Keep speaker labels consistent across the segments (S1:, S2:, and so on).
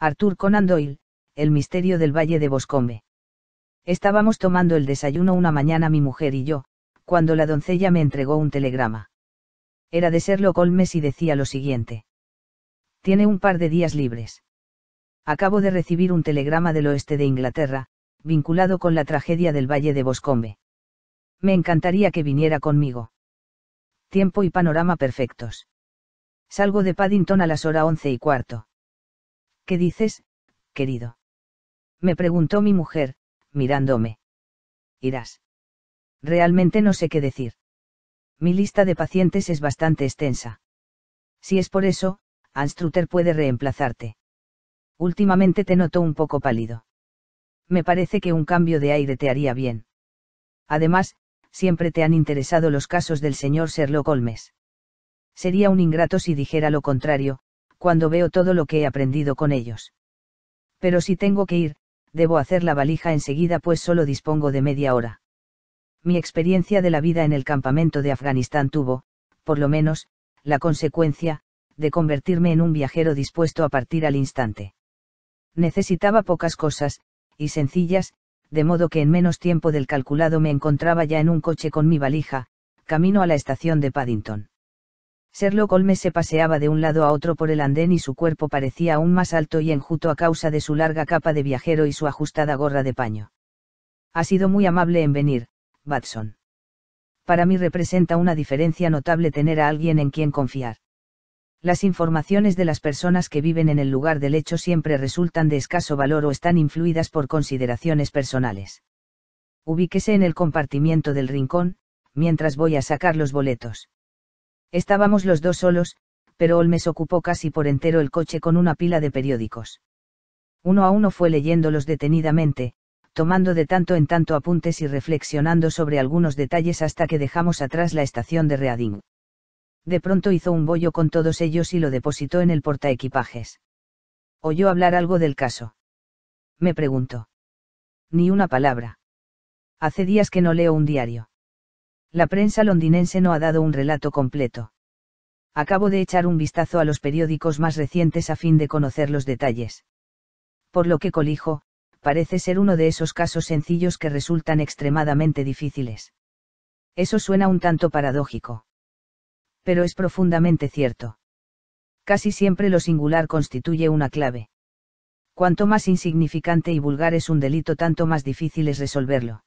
S1: Arthur Conan Doyle, El misterio del Valle de Boscombe. Estábamos tomando el desayuno una mañana mi mujer y yo, cuando la doncella me entregó un telegrama. Era de serlo Colmes y decía lo siguiente. Tiene un par de días libres. Acabo de recibir un telegrama del oeste de Inglaterra, vinculado con la tragedia del Valle de Boscombe. Me encantaría que viniera conmigo. Tiempo y panorama perfectos. Salgo de Paddington a las hora once y cuarto. ¿Qué dices, querido? Me preguntó mi mujer, mirándome. Irás. Realmente no sé qué decir. Mi lista de pacientes es bastante extensa. Si es por eso, Anstruther puede reemplazarte. Últimamente te noto un poco pálido. Me parece que un cambio de aire te haría bien. Además, siempre te han interesado los casos del señor Sherlock Holmes. Sería un ingrato si dijera lo contrario, cuando veo todo lo que he aprendido con ellos. Pero si tengo que ir, debo hacer la valija enseguida pues solo dispongo de media hora. Mi experiencia de la vida en el campamento de Afganistán tuvo, por lo menos, la consecuencia, de convertirme en un viajero dispuesto a partir al instante. Necesitaba pocas cosas, y sencillas, de modo que en menos tiempo del calculado me encontraba ya en un coche con mi valija, camino a la estación de Paddington. Sherlock Holmes se paseaba de un lado a otro por el andén y su cuerpo parecía aún más alto y enjuto a causa de su larga capa de viajero y su ajustada gorra de paño. Ha sido muy amable en venir, Batson. Para mí representa una diferencia notable tener a alguien en quien confiar. Las informaciones de las personas que viven en el lugar del hecho siempre resultan de escaso valor o están influidas por consideraciones personales. Ubíquese en el compartimiento del rincón, mientras voy a sacar los boletos. Estábamos los dos solos, pero Olmes ocupó casi por entero el coche con una pila de periódicos. Uno a uno fue leyéndolos detenidamente, tomando de tanto en tanto apuntes y reflexionando sobre algunos detalles hasta que dejamos atrás la estación de Reading. De pronto hizo un bollo con todos ellos y lo depositó en el portaequipajes. ¿Oyó hablar algo del caso? Me preguntó. Ni una palabra. Hace días que no leo un diario. La prensa londinense no ha dado un relato completo. Acabo de echar un vistazo a los periódicos más recientes a fin de conocer los detalles. Por lo que colijo, parece ser uno de esos casos sencillos que resultan extremadamente difíciles. Eso suena un tanto paradójico. Pero es profundamente cierto. Casi siempre lo singular constituye una clave. Cuanto más insignificante y vulgar es un delito, tanto más difícil es resolverlo.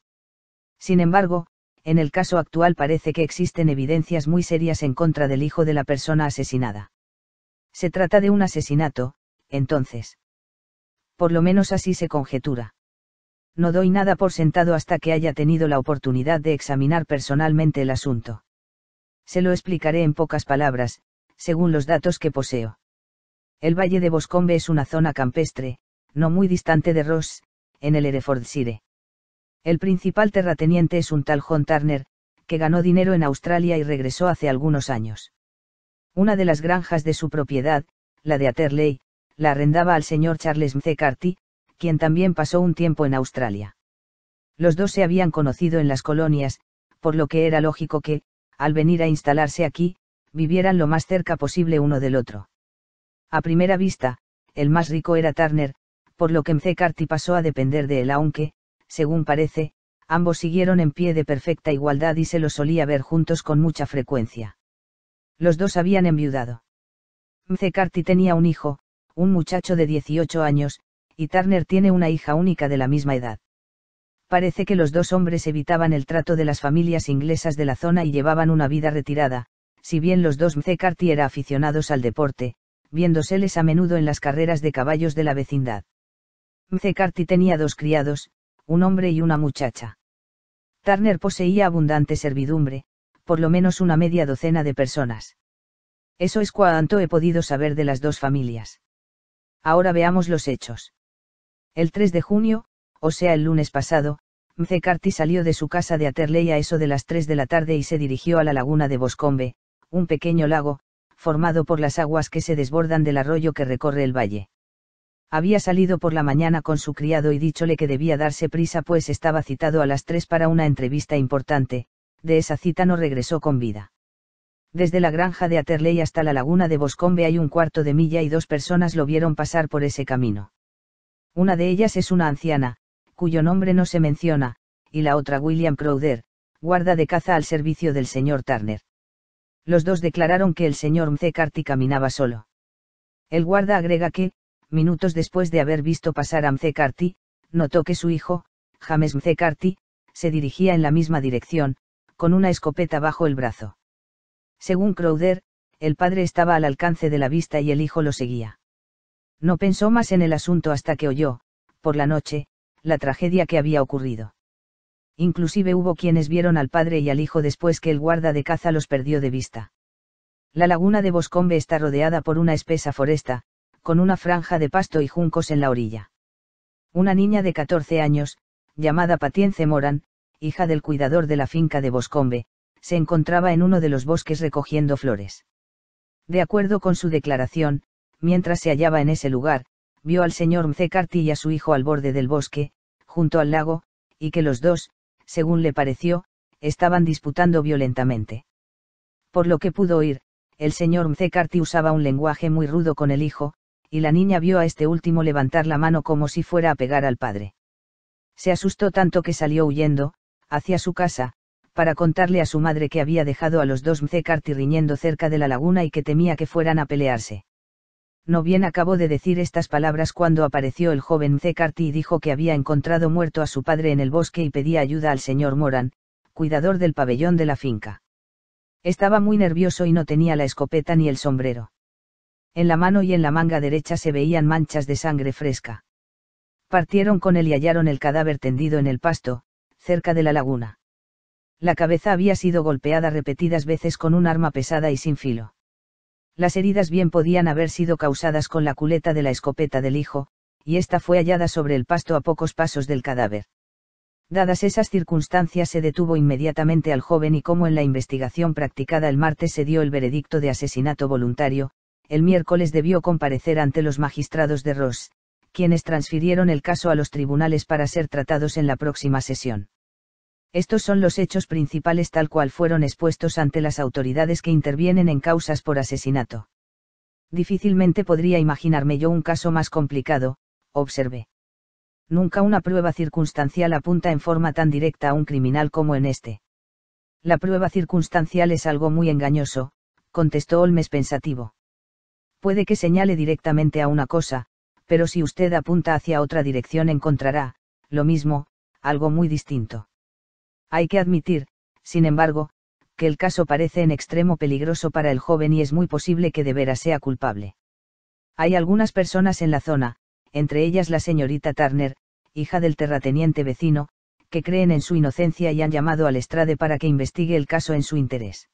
S1: Sin embargo, en el caso actual parece que existen evidencias muy serias en contra del hijo de la persona asesinada. Se trata de un asesinato, entonces. Por lo menos así se conjetura. No doy nada por sentado hasta que haya tenido la oportunidad de examinar personalmente el asunto. Se lo explicaré en pocas palabras, según los datos que poseo. El Valle de Boscombe es una zona campestre, no muy distante de Ross, en el Herefordshire. El principal terrateniente es un tal John Turner, que ganó dinero en Australia y regresó hace algunos años. Una de las granjas de su propiedad, la de Atherley, la arrendaba al señor Charles M. quien también pasó un tiempo en Australia. Los dos se habían conocido en las colonias, por lo que era lógico que, al venir a instalarse aquí, vivieran lo más cerca posible uno del otro. A primera vista, el más rico era Turner, por lo que M. pasó a depender de él aunque, según parece, ambos siguieron en pie de perfecta igualdad y se los solía ver juntos con mucha frecuencia. Los dos habían enviudado. Mcecarty tenía un hijo, un muchacho de 18 años, y Turner tiene una hija única de la misma edad. Parece que los dos hombres evitaban el trato de las familias inglesas de la zona y llevaban una vida retirada, si bien los dos Mcecarty eran aficionados al deporte, viéndoseles a menudo en las carreras de caballos de la vecindad. Mcecarty tenía dos criados, un hombre y una muchacha. Turner poseía abundante servidumbre, por lo menos una media docena de personas. Eso es cuanto he podido saber de las dos familias. Ahora veamos los hechos. El 3 de junio, o sea el lunes pasado, Mzekarti salió de su casa de Aterley a eso de las 3 de la tarde y se dirigió a la laguna de Boscombe, un pequeño lago, formado por las aguas que se desbordan del arroyo que recorre el valle había salido por la mañana con su criado y díchole que debía darse prisa pues estaba citado a las tres para una entrevista importante, de esa cita no regresó con vida. Desde la granja de Aterley hasta la laguna de Boscombe hay un cuarto de milla y dos personas lo vieron pasar por ese camino. Una de ellas es una anciana, cuyo nombre no se menciona, y la otra William Crowder, guarda de caza al servicio del señor Turner. Los dos declararon que el señor McCarthy caminaba solo. El guarda agrega que, minutos después de haber visto pasar a Carty, notó que su hijo, James McCarty, se dirigía en la misma dirección, con una escopeta bajo el brazo. Según Crowder, el padre estaba al alcance de la vista y el hijo lo seguía. No pensó más en el asunto hasta que oyó, por la noche, la tragedia que había ocurrido. Inclusive hubo quienes vieron al padre y al hijo después que el guarda de caza los perdió de vista. La laguna de Boscombe está rodeada por una espesa foresta, con una franja de pasto y juncos en la orilla. Una niña de 14 años, llamada Patience Moran, hija del cuidador de la finca de Boscombe, se encontraba en uno de los bosques recogiendo flores. De acuerdo con su declaración, mientras se hallaba en ese lugar, vio al señor McCarthy y a su hijo al borde del bosque, junto al lago, y que los dos, según le pareció, estaban disputando violentamente. Por lo que pudo oír, el señor McCarthy usaba un lenguaje muy rudo con el hijo, y la niña vio a este último levantar la mano como si fuera a pegar al padre. Se asustó tanto que salió huyendo, hacia su casa, para contarle a su madre que había dejado a los dos Mzekarti riñendo cerca de la laguna y que temía que fueran a pelearse. No bien acabó de decir estas palabras cuando apareció el joven Mzekarti y dijo que había encontrado muerto a su padre en el bosque y pedía ayuda al señor Moran, cuidador del pabellón de la finca. Estaba muy nervioso y no tenía la escopeta ni el sombrero en la mano y en la manga derecha se veían manchas de sangre fresca. Partieron con él y hallaron el cadáver tendido en el pasto, cerca de la laguna. La cabeza había sido golpeada repetidas veces con un arma pesada y sin filo. Las heridas bien podían haber sido causadas con la culeta de la escopeta del hijo, y esta fue hallada sobre el pasto a pocos pasos del cadáver. Dadas esas circunstancias se detuvo inmediatamente al joven y como en la investigación practicada el martes se dio el veredicto de asesinato voluntario, el miércoles debió comparecer ante los magistrados de Ross, quienes transfirieron el caso a los tribunales para ser tratados en la próxima sesión. Estos son los hechos principales tal cual fueron expuestos ante las autoridades que intervienen en causas por asesinato. Difícilmente podría imaginarme yo un caso más complicado, observé. Nunca una prueba circunstancial apunta en forma tan directa a un criminal como en este. La prueba circunstancial es algo muy engañoso, contestó Olmes pensativo puede que señale directamente a una cosa, pero si usted apunta hacia otra dirección encontrará, lo mismo, algo muy distinto. Hay que admitir, sin embargo, que el caso parece en extremo peligroso para el joven y es muy posible que de veras sea culpable. Hay algunas personas en la zona, entre ellas la señorita Turner, hija del terrateniente vecino, que creen en su inocencia y han llamado al estrade para que investigue el caso en su interés.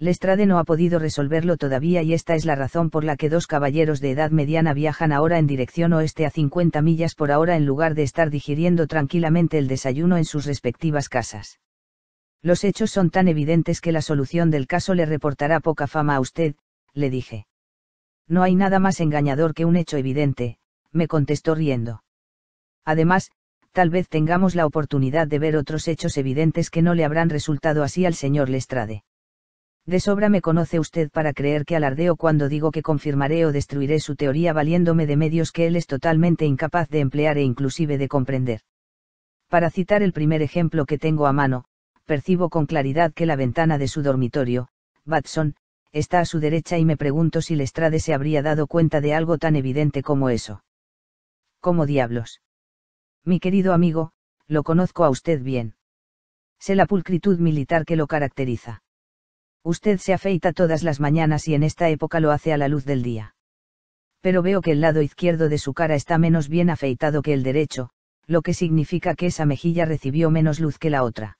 S1: Lestrade no ha podido resolverlo todavía y esta es la razón por la que dos caballeros de edad mediana viajan ahora en dirección oeste a 50 millas por hora en lugar de estar digiriendo tranquilamente el desayuno en sus respectivas casas. Los hechos son tan evidentes que la solución del caso le reportará poca fama a usted, le dije. No hay nada más engañador que un hecho evidente, me contestó riendo. Además, tal vez tengamos la oportunidad de ver otros hechos evidentes que no le habrán resultado así al señor Lestrade. De sobra me conoce usted para creer que alardeo cuando digo que confirmaré o destruiré su teoría valiéndome de medios que él es totalmente incapaz de emplear e inclusive de comprender. Para citar el primer ejemplo que tengo a mano, percibo con claridad que la ventana de su dormitorio, Batson, está a su derecha y me pregunto si Lestrade se habría dado cuenta de algo tan evidente como eso. ¿Cómo diablos? Mi querido amigo, lo conozco a usted bien. Sé la pulcritud militar que lo caracteriza Usted se afeita todas las mañanas y en esta época lo hace a la luz del día. Pero veo que el lado izquierdo de su cara está menos bien afeitado que el derecho, lo que significa que esa mejilla recibió menos luz que la otra.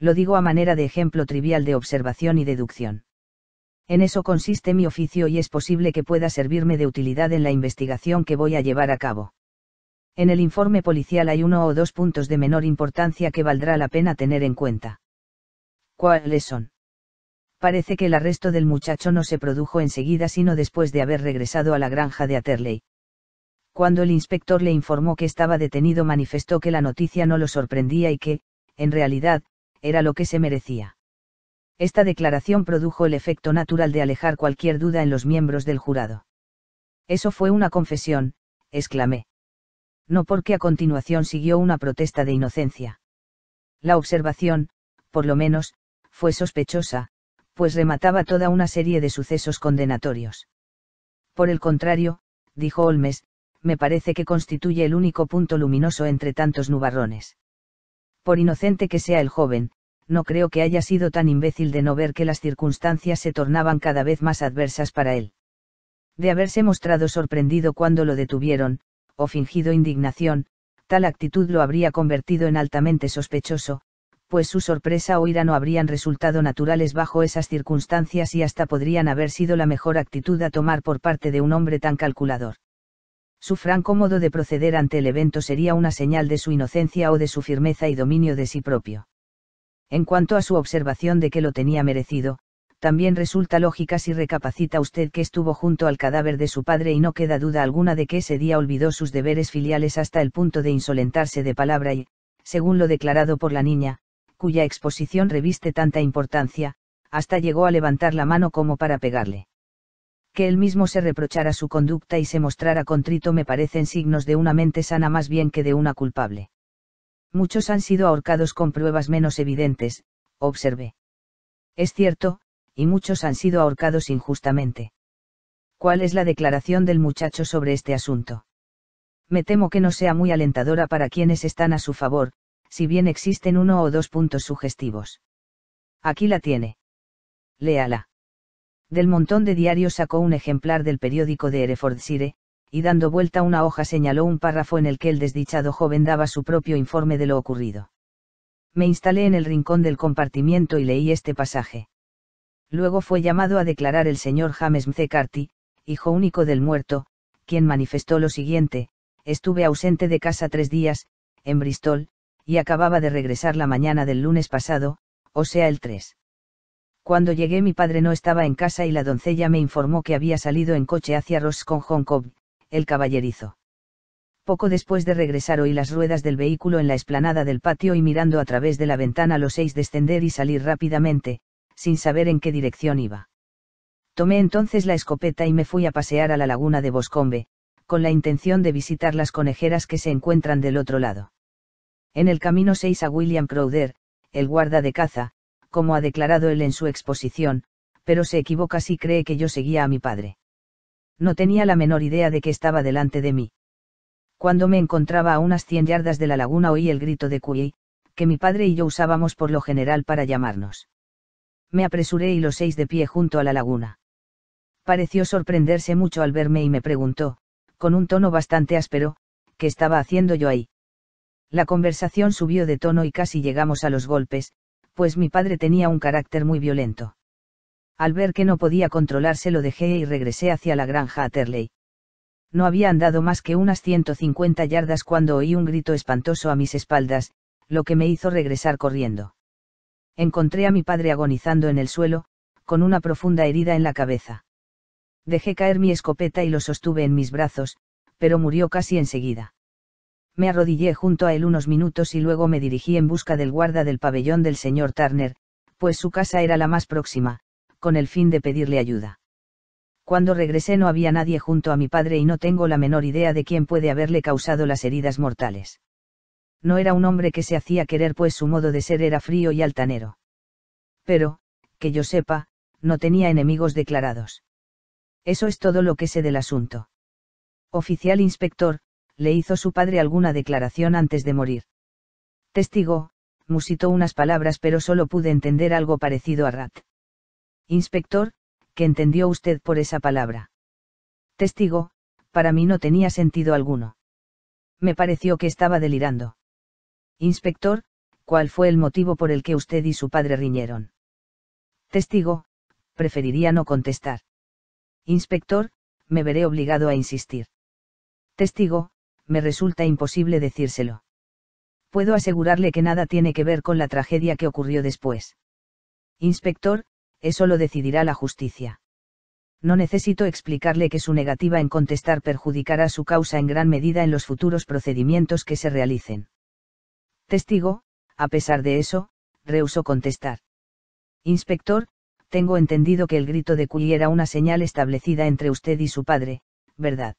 S1: Lo digo a manera de ejemplo trivial de observación y deducción. En eso consiste mi oficio y es posible que pueda servirme de utilidad en la investigación que voy a llevar a cabo. En el informe policial hay uno o dos puntos de menor importancia que valdrá la pena tener en cuenta. ¿Cuáles son? parece que el arresto del muchacho no se produjo enseguida sino después de haber regresado a la granja de Aterley. Cuando el inspector le informó que estaba detenido manifestó que la noticia no lo sorprendía y que, en realidad, era lo que se merecía. Esta declaración produjo el efecto natural de alejar cualquier duda en los miembros del jurado. Eso fue una confesión, exclamé. No porque a continuación siguió una protesta de inocencia. La observación, por lo menos, fue sospechosa, pues remataba toda una serie de sucesos condenatorios. Por el contrario, dijo Olmes, me parece que constituye el único punto luminoso entre tantos nubarrones. Por inocente que sea el joven, no creo que haya sido tan imbécil de no ver que las circunstancias se tornaban cada vez más adversas para él. De haberse mostrado sorprendido cuando lo detuvieron, o fingido indignación, tal actitud lo habría convertido en altamente sospechoso, pues su sorpresa o ira no habrían resultado naturales bajo esas circunstancias y hasta podrían haber sido la mejor actitud a tomar por parte de un hombre tan calculador. Su franco modo de proceder ante el evento sería una señal de su inocencia o de su firmeza y dominio de sí propio. En cuanto a su observación de que lo tenía merecido, también resulta lógica si recapacita usted que estuvo junto al cadáver de su padre y no queda duda alguna de que ese día olvidó sus deberes filiales hasta el punto de insolentarse de palabra y, según lo declarado por la niña, cuya exposición reviste tanta importancia, hasta llegó a levantar la mano como para pegarle. Que él mismo se reprochara su conducta y se mostrara contrito me parecen signos de una mente sana más bien que de una culpable. Muchos han sido ahorcados con pruebas menos evidentes, observé. Es cierto, y muchos han sido ahorcados injustamente. ¿Cuál es la declaración del muchacho sobre este asunto? Me temo que no sea muy alentadora para quienes están a su favor, si bien existen uno o dos puntos sugestivos. Aquí la tiene. Léala. Del montón de diarios sacó un ejemplar del periódico de Herefordshire, y dando vuelta una hoja señaló un párrafo en el que el desdichado joven daba su propio informe de lo ocurrido. Me instalé en el rincón del compartimiento y leí este pasaje. Luego fue llamado a declarar el señor James McCarty, hijo único del muerto, quien manifestó lo siguiente, estuve ausente de casa tres días, en Bristol, y acababa de regresar la mañana del lunes pasado, o sea el 3. Cuando llegué mi padre no estaba en casa y la doncella me informó que había salido en coche hacia Ross con el caballerizo. Poco después de regresar oí las ruedas del vehículo en la explanada del patio y mirando a través de la ventana los seis descender y salir rápidamente, sin saber en qué dirección iba. Tomé entonces la escopeta y me fui a pasear a la laguna de Boscombe, con la intención de visitar las conejeras que se encuentran del otro lado. En el camino 6 a William Crowder, el guarda de caza, como ha declarado él en su exposición, pero se equivoca si cree que yo seguía a mi padre. No tenía la menor idea de que estaba delante de mí. Cuando me encontraba a unas 100 yardas de la laguna oí el grito de Cuy, que mi padre y yo usábamos por lo general para llamarnos. Me apresuré y los seis de pie junto a la laguna. Pareció sorprenderse mucho al verme y me preguntó, con un tono bastante áspero, ¿qué estaba haciendo yo ahí? La conversación subió de tono y casi llegamos a los golpes, pues mi padre tenía un carácter muy violento. Al ver que no podía controlarse lo dejé y regresé hacia la granja a Terley. No había andado más que unas 150 yardas cuando oí un grito espantoso a mis espaldas, lo que me hizo regresar corriendo. Encontré a mi padre agonizando en el suelo, con una profunda herida en la cabeza. Dejé caer mi escopeta y lo sostuve en mis brazos, pero murió casi enseguida me arrodillé junto a él unos minutos y luego me dirigí en busca del guarda del pabellón del señor Turner, pues su casa era la más próxima, con el fin de pedirle ayuda. Cuando regresé no había nadie junto a mi padre y no tengo la menor idea de quién puede haberle causado las heridas mortales. No era un hombre que se hacía querer, pues su modo de ser era frío y altanero. Pero, que yo sepa, no tenía enemigos declarados. Eso es todo lo que sé del asunto. Oficial inspector, le hizo su padre alguna declaración antes de morir. Testigo, musitó unas palabras pero solo pude entender algo parecido a rat. Inspector, ¿qué entendió usted por esa palabra? Testigo, para mí no tenía sentido alguno. Me pareció que estaba delirando. Inspector, ¿cuál fue el motivo por el que usted y su padre riñeron? Testigo, preferiría no contestar. Inspector, me veré obligado a insistir. Testigo, me resulta imposible decírselo. Puedo asegurarle que nada tiene que ver con la tragedia que ocurrió después. Inspector, eso lo decidirá la justicia. No necesito explicarle que su negativa en contestar perjudicará su causa en gran medida en los futuros procedimientos que se realicen. Testigo, a pesar de eso, rehusó contestar. Inspector, tengo entendido que el grito de cuy era una señal establecida entre usted y su padre, ¿verdad?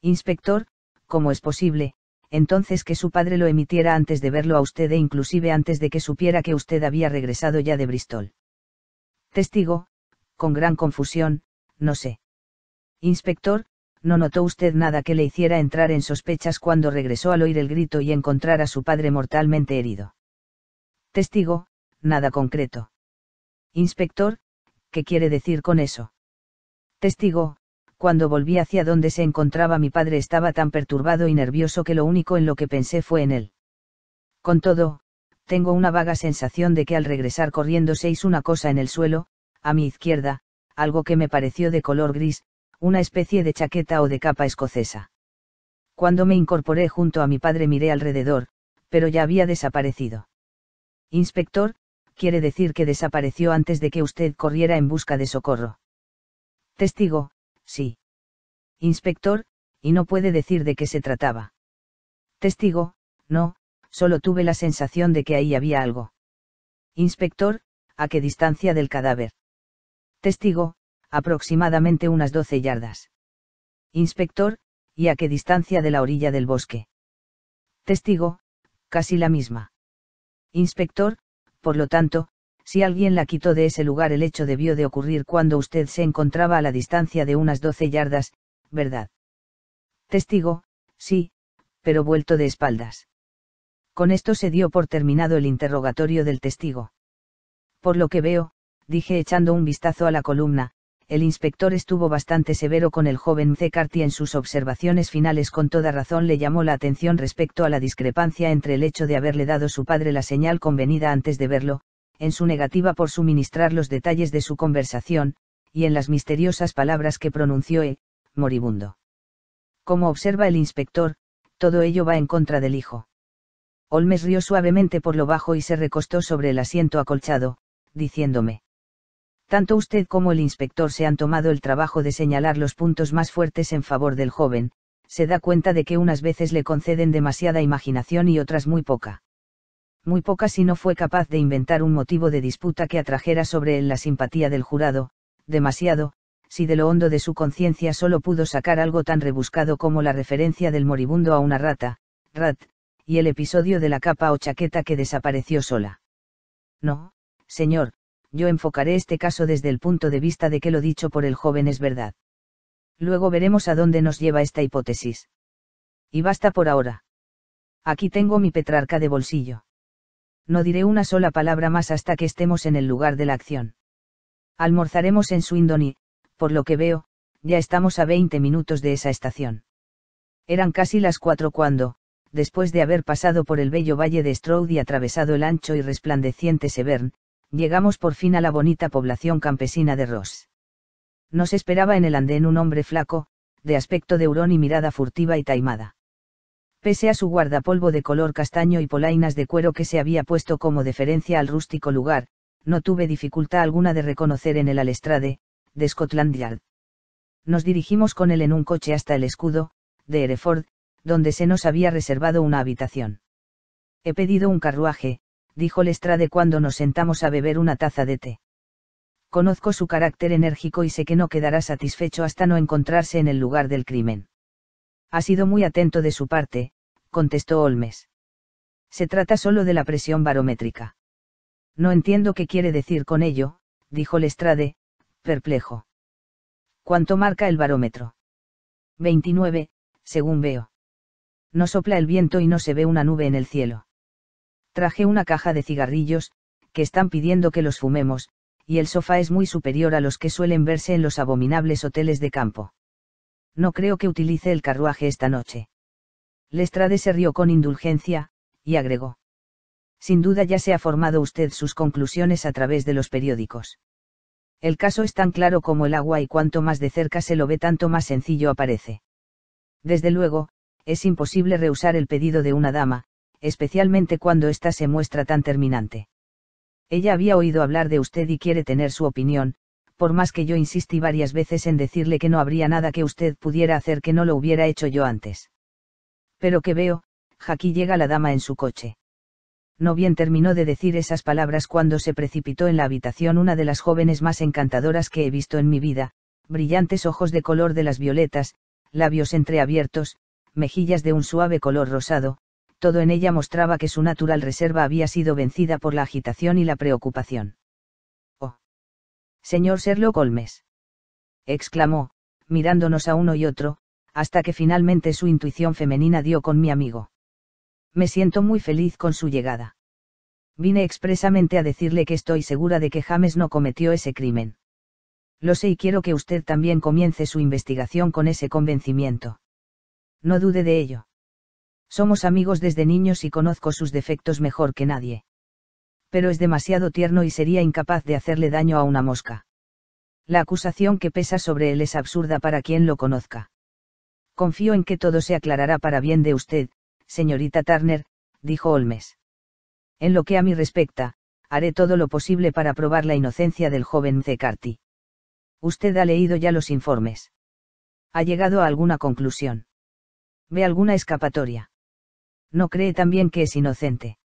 S1: Inspector, ¿cómo es posible, entonces que su padre lo emitiera antes de verlo a usted e inclusive antes de que supiera que usted había regresado ya de Bristol? Testigo, con gran confusión, no sé. Inspector, no notó usted nada que le hiciera entrar en sospechas cuando regresó al oír el grito y encontrar a su padre mortalmente herido. Testigo, nada concreto. Inspector, ¿qué quiere decir con eso? Testigo, cuando volví hacia donde se encontraba mi padre estaba tan perturbado y nervioso que lo único en lo que pensé fue en él. Con todo, tengo una vaga sensación de que al regresar corriendo seis una cosa en el suelo, a mi izquierda, algo que me pareció de color gris, una especie de chaqueta o de capa escocesa. Cuando me incorporé junto a mi padre miré alrededor, pero ya había desaparecido. Inspector, quiere decir que desapareció antes de que usted corriera en busca de socorro. Testigo, Sí. Inspector, y no puede decir de qué se trataba. Testigo, no, solo tuve la sensación de que ahí había algo. Inspector, ¿a qué distancia del cadáver? Testigo, aproximadamente unas 12 yardas. Inspector, ¿y a qué distancia de la orilla del bosque? Testigo, casi la misma. Inspector, por lo tanto, si alguien la quitó de ese lugar el hecho debió de ocurrir cuando usted se encontraba a la distancia de unas doce yardas, ¿verdad? Testigo, sí, pero vuelto de espaldas. Con esto se dio por terminado el interrogatorio del testigo. Por lo que veo, dije echando un vistazo a la columna, el inspector estuvo bastante severo con el joven y en sus observaciones finales con toda razón le llamó la atención respecto a la discrepancia entre el hecho de haberle dado su padre la señal convenida antes de verlo, en su negativa por suministrar los detalles de su conversación, y en las misteriosas palabras que pronunció E, moribundo. Como observa el inspector, todo ello va en contra del hijo. Olmes rió suavemente por lo bajo y se recostó sobre el asiento acolchado, diciéndome. Tanto usted como el inspector se han tomado el trabajo de señalar los puntos más fuertes en favor del joven, se da cuenta de que unas veces le conceden demasiada imaginación y otras muy poca muy poca si no fue capaz de inventar un motivo de disputa que atrajera sobre él la simpatía del jurado, demasiado, si de lo hondo de su conciencia solo pudo sacar algo tan rebuscado como la referencia del moribundo a una rata, rat, y el episodio de la capa o chaqueta que desapareció sola. No, señor, yo enfocaré este caso desde el punto de vista de que lo dicho por el joven es verdad. Luego veremos a dónde nos lleva esta hipótesis. Y basta por ahora. Aquí tengo mi Petrarca de bolsillo no diré una sola palabra más hasta que estemos en el lugar de la acción. Almorzaremos en Swindon y, por lo que veo, ya estamos a veinte minutos de esa estación. Eran casi las cuatro cuando, después de haber pasado por el bello valle de Stroud y atravesado el ancho y resplandeciente Severn, llegamos por fin a la bonita población campesina de Ross. Nos esperaba en el andén un hombre flaco, de aspecto de hurón y mirada furtiva y taimada pese a su guardapolvo de color castaño y polainas de cuero que se había puesto como deferencia al rústico lugar, no tuve dificultad alguna de reconocer en el Alestrade, de Scotland Yard. Nos dirigimos con él en un coche hasta el escudo, de Hereford, donde se nos había reservado una habitación. He pedido un carruaje, dijo Lestrade cuando nos sentamos a beber una taza de té. Conozco su carácter enérgico y sé que no quedará satisfecho hasta no encontrarse en el lugar del crimen. Ha sido muy atento de su parte, contestó Olmes. Se trata solo de la presión barométrica. No entiendo qué quiere decir con ello, dijo Lestrade, perplejo. ¿Cuánto marca el barómetro? 29, según veo. No sopla el viento y no se ve una nube en el cielo. Traje una caja de cigarrillos, que están pidiendo que los fumemos, y el sofá es muy superior a los que suelen verse en los abominables hoteles de campo. No creo que utilice el carruaje esta noche. Lestrade se rió con indulgencia, y agregó. Sin duda ya se ha formado usted sus conclusiones a través de los periódicos. El caso es tan claro como el agua y cuanto más de cerca se lo ve tanto más sencillo aparece. Desde luego, es imposible rehusar el pedido de una dama, especialmente cuando ésta se muestra tan terminante. Ella había oído hablar de usted y quiere tener su opinión, por más que yo insistí varias veces en decirle que no habría nada que usted pudiera hacer que no lo hubiera hecho yo antes. Pero que veo, aquí llega la dama en su coche. No bien terminó de decir esas palabras cuando se precipitó en la habitación una de las jóvenes más encantadoras que he visto en mi vida, brillantes ojos de color de las violetas, labios entreabiertos, mejillas de un suave color rosado, todo en ella mostraba que su natural reserva había sido vencida por la agitación y la preocupación. Señor Sherlock Holmes. exclamó, mirándonos a uno y otro, hasta que finalmente su intuición femenina dio con mi amigo. Me siento muy feliz con su llegada. Vine expresamente a decirle que estoy segura de que James no cometió ese crimen. Lo sé y quiero que usted también comience su investigación con ese convencimiento. No dude de ello. Somos amigos desde niños y conozco sus defectos mejor que nadie pero es demasiado tierno y sería incapaz de hacerle daño a una mosca. La acusación que pesa sobre él es absurda para quien lo conozca. Confío en que todo se aclarará para bien de usted, señorita Turner, dijo Holmes. En lo que a mí respecta, haré todo lo posible para probar la inocencia del joven C. Usted ha leído ya los informes. ¿Ha llegado a alguna conclusión? ¿Ve alguna escapatoria? ¿No cree también que es inocente?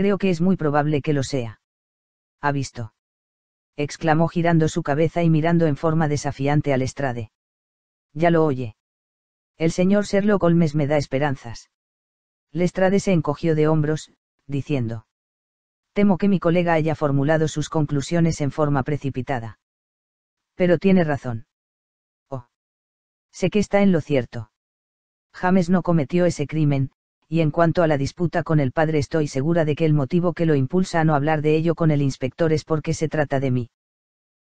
S1: Creo que es muy probable que lo sea. Ha visto. exclamó girando su cabeza y mirando en forma desafiante al estrade. Ya lo oye. El señor Sherlock Holmes me da esperanzas. Lestrade se encogió de hombros, diciendo. Temo que mi colega haya formulado sus conclusiones en forma precipitada. Pero tiene razón. Oh. Sé que está en lo cierto. James no cometió ese crimen, y en cuanto a la disputa con el padre estoy segura de que el motivo que lo impulsa a no hablar de ello con el inspector es porque se trata de mí.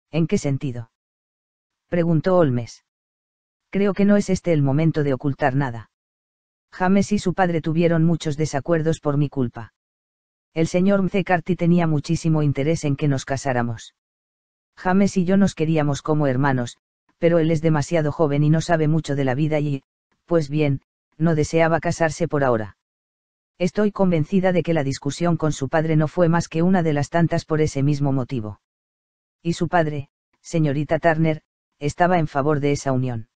S1: ¿En qué sentido? preguntó Olmes. Creo que no es este el momento de ocultar nada. James y su padre tuvieron muchos desacuerdos por mi culpa. El señor McCarthy tenía muchísimo interés en que nos casáramos. James y yo nos queríamos como hermanos, pero él es demasiado joven y no sabe mucho de la vida y, pues bien, no deseaba casarse por ahora. Estoy convencida de que la discusión con su padre no fue más que una de las tantas por ese mismo motivo. Y su padre, señorita Turner, estaba en favor de esa unión.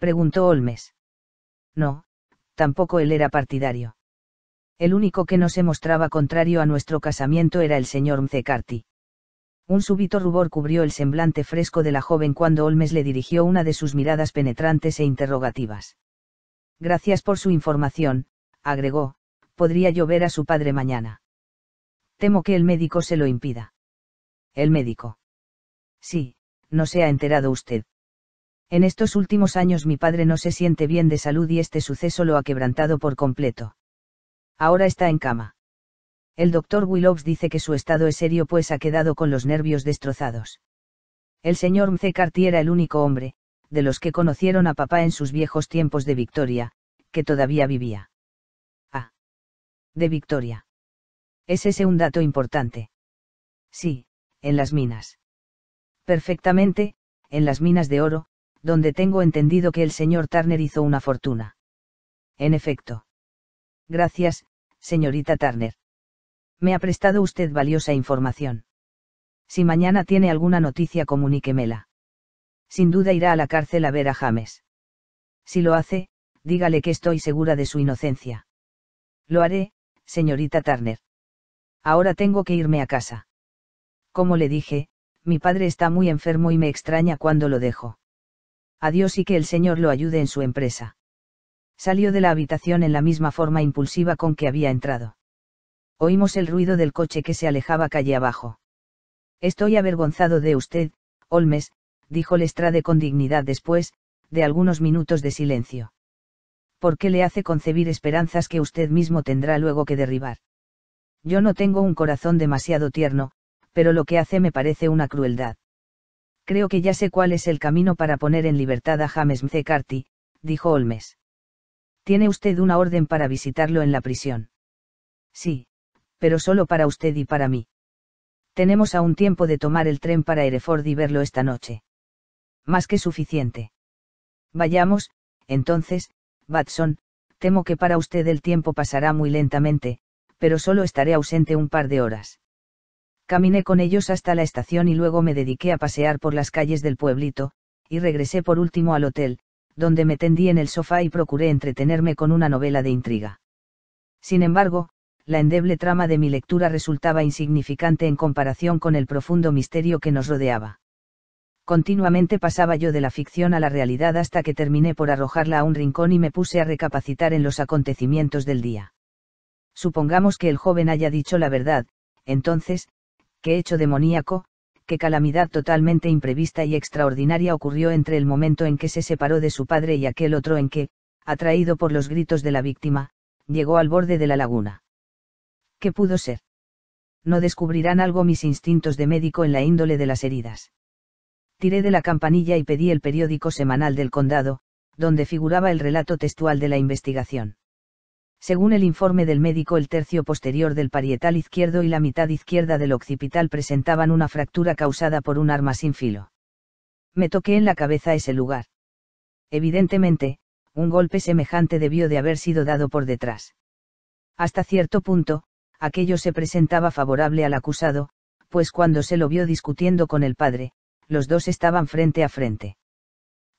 S1: Preguntó Olmes. No, tampoco él era partidario. El único que no se mostraba contrario a nuestro casamiento era el señor Mzekarti. Un súbito rubor cubrió el semblante fresco de la joven cuando Olmes le dirigió una de sus miradas penetrantes e interrogativas. Gracias por su información, agregó, podría yo ver a su padre mañana. Temo que el médico se lo impida. El médico. Sí, no se ha enterado usted. En estos últimos años mi padre no se siente bien de salud y este suceso lo ha quebrantado por completo. Ahora está en cama. El doctor Willows dice que su estado es serio pues ha quedado con los nervios destrozados. El señor Mc era el único hombre, de los que conocieron a papá en sus viejos tiempos de Victoria, que todavía vivía de Victoria. ¿Es ese un dato importante? Sí, en las minas. Perfectamente, en las minas de oro, donde tengo entendido que el señor Turner hizo una fortuna. En efecto. Gracias, señorita Turner. Me ha prestado usted valiosa información. Si mañana tiene alguna noticia, comuníquemela. Sin duda irá a la cárcel a ver a James. Si lo hace, dígale que estoy segura de su inocencia. Lo haré, señorita Turner. Ahora tengo que irme a casa. Como le dije, mi padre está muy enfermo y me extraña cuando lo dejo. Adiós y que el Señor lo ayude en su empresa. Salió de la habitación en la misma forma impulsiva con que había entrado. Oímos el ruido del coche que se alejaba calle abajo. Estoy avergonzado de usted, Olmes, dijo Lestrade con dignidad después, de algunos minutos de silencio qué le hace concebir esperanzas que usted mismo tendrá luego que derribar. Yo no tengo un corazón demasiado tierno, pero lo que hace me parece una crueldad. Creo que ya sé cuál es el camino para poner en libertad a James McCarty, Carty, dijo Holmes. Tiene usted una orden para visitarlo en la prisión. Sí, pero solo para usted y para mí. Tenemos aún tiempo de tomar el tren para Hereford y verlo esta noche. Más que suficiente. Vayamos, entonces, Batson, temo que para usted el tiempo pasará muy lentamente, pero solo estaré ausente un par de horas. Caminé con ellos hasta la estación y luego me dediqué a pasear por las calles del pueblito, y regresé por último al hotel, donde me tendí en el sofá y procuré entretenerme con una novela de intriga. Sin embargo, la endeble trama de mi lectura resultaba insignificante en comparación con el profundo misterio que nos rodeaba continuamente pasaba yo de la ficción a la realidad hasta que terminé por arrojarla a un rincón y me puse a recapacitar en los acontecimientos del día. Supongamos que el joven haya dicho la verdad, entonces, qué hecho demoníaco, qué calamidad totalmente imprevista y extraordinaria ocurrió entre el momento en que se separó de su padre y aquel otro en que, atraído por los gritos de la víctima, llegó al borde de la laguna. ¿Qué pudo ser? No descubrirán algo mis instintos de médico en la índole de las heridas tiré de la campanilla y pedí el periódico semanal del condado, donde figuraba el relato textual de la investigación. Según el informe del médico, el tercio posterior del parietal izquierdo y la mitad izquierda del occipital presentaban una fractura causada por un arma sin filo. Me toqué en la cabeza ese lugar. Evidentemente, un golpe semejante debió de haber sido dado por detrás. Hasta cierto punto, aquello se presentaba favorable al acusado, pues cuando se lo vio discutiendo con el padre, los dos estaban frente a frente.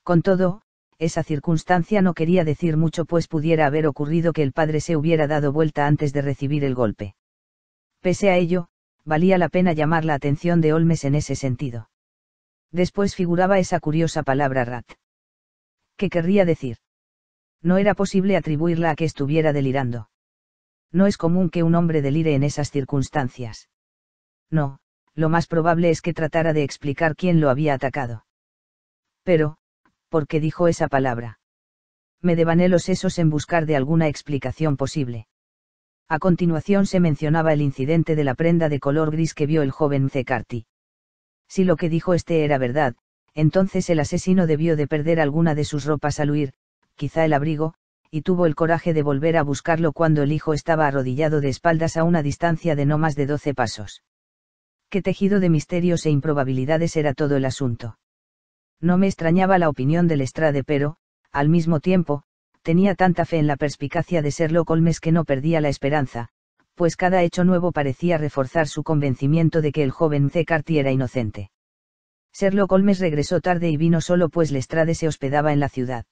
S1: Con todo, esa circunstancia no quería decir mucho pues pudiera haber ocurrido que el padre se hubiera dado vuelta antes de recibir el golpe. Pese a ello, valía la pena llamar la atención de Olmes en ese sentido. Después figuraba esa curiosa palabra rat. ¿Qué querría decir? No era posible atribuirla a que estuviera delirando. No es común que un hombre delire en esas circunstancias. No, lo más probable es que tratara de explicar quién lo había atacado. Pero, ¿por qué dijo esa palabra? Me devané los sesos en buscar de alguna explicación posible. A continuación se mencionaba el incidente de la prenda de color gris que vio el joven Zecarty. Si lo que dijo este era verdad, entonces el asesino debió de perder alguna de sus ropas al huir, quizá el abrigo, y tuvo el coraje de volver a buscarlo cuando el hijo estaba arrodillado de espaldas a una distancia de no más de doce pasos qué tejido de misterios e improbabilidades era todo el asunto. No me extrañaba la opinión del Estrade, pero, al mismo tiempo, tenía tanta fe en la perspicacia de Serlo Holmes que no perdía la esperanza, pues cada hecho nuevo parecía reforzar su convencimiento de que el joven C. era inocente. Serlo Holmes regresó tarde y vino solo pues Lestrade se hospedaba en la ciudad.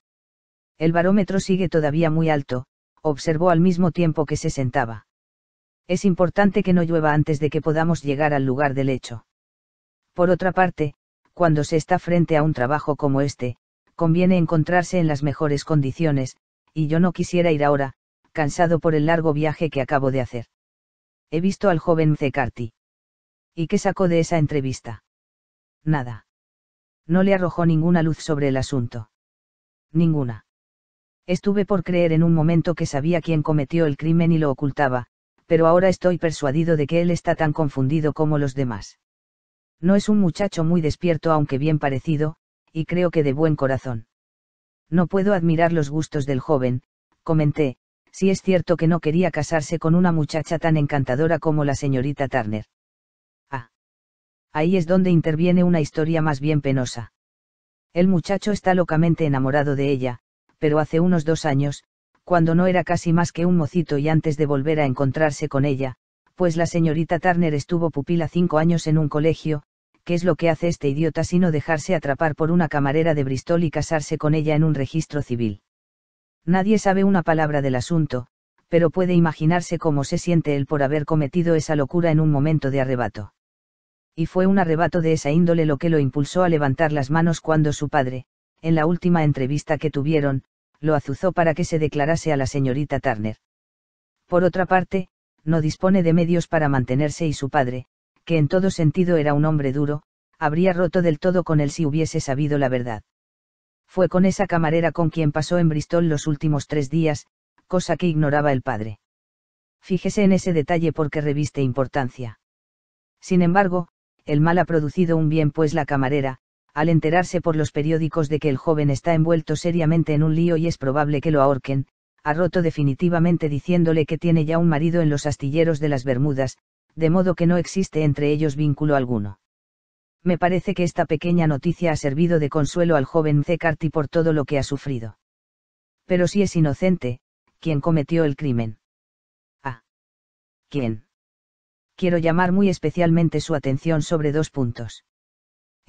S1: El barómetro sigue todavía muy alto, observó al mismo tiempo que se sentaba es importante que no llueva antes de que podamos llegar al lugar del hecho. Por otra parte, cuando se está frente a un trabajo como este, conviene encontrarse en las mejores condiciones, y yo no quisiera ir ahora, cansado por el largo viaje que acabo de hacer. He visto al joven Zecarty. ¿Y qué sacó de esa entrevista? Nada. No le arrojó ninguna luz sobre el asunto. Ninguna. Estuve por creer en un momento que sabía quién cometió el crimen y lo ocultaba, pero ahora estoy persuadido de que él está tan confundido como los demás. No es un muchacho muy despierto aunque bien parecido, y creo que de buen corazón. No puedo admirar los gustos del joven, comenté, si es cierto que no quería casarse con una muchacha tan encantadora como la señorita Turner. Ah. Ahí es donde interviene una historia más bien penosa. El muchacho está locamente enamorado de ella, pero hace unos dos años, cuando no era casi más que un mocito y antes de volver a encontrarse con ella, pues la señorita Turner estuvo pupila cinco años en un colegio, ¿qué es lo que hace este idiota sino dejarse atrapar por una camarera de Bristol y casarse con ella en un registro civil. Nadie sabe una palabra del asunto, pero puede imaginarse cómo se siente él por haber cometido esa locura en un momento de arrebato. Y fue un arrebato de esa índole lo que lo impulsó a levantar las manos cuando su padre, en la última entrevista que tuvieron, lo azuzó para que se declarase a la señorita Turner. Por otra parte, no dispone de medios para mantenerse y su padre, que en todo sentido era un hombre duro, habría roto del todo con él si hubiese sabido la verdad. Fue con esa camarera con quien pasó en Bristol los últimos tres días, cosa que ignoraba el padre. Fíjese en ese detalle porque reviste importancia. Sin embargo, el mal ha producido un bien pues la camarera, al enterarse por los periódicos de que el joven está envuelto seriamente en un lío y es probable que lo ahorquen, ha roto definitivamente diciéndole que tiene ya un marido en los astilleros de las Bermudas, de modo que no existe entre ellos vínculo alguno. Me parece que esta pequeña noticia ha servido de consuelo al joven C. por todo lo que ha sufrido. Pero si es inocente, ¿quién cometió el crimen? Ah. ¿Quién? Quiero llamar muy especialmente su atención sobre dos puntos.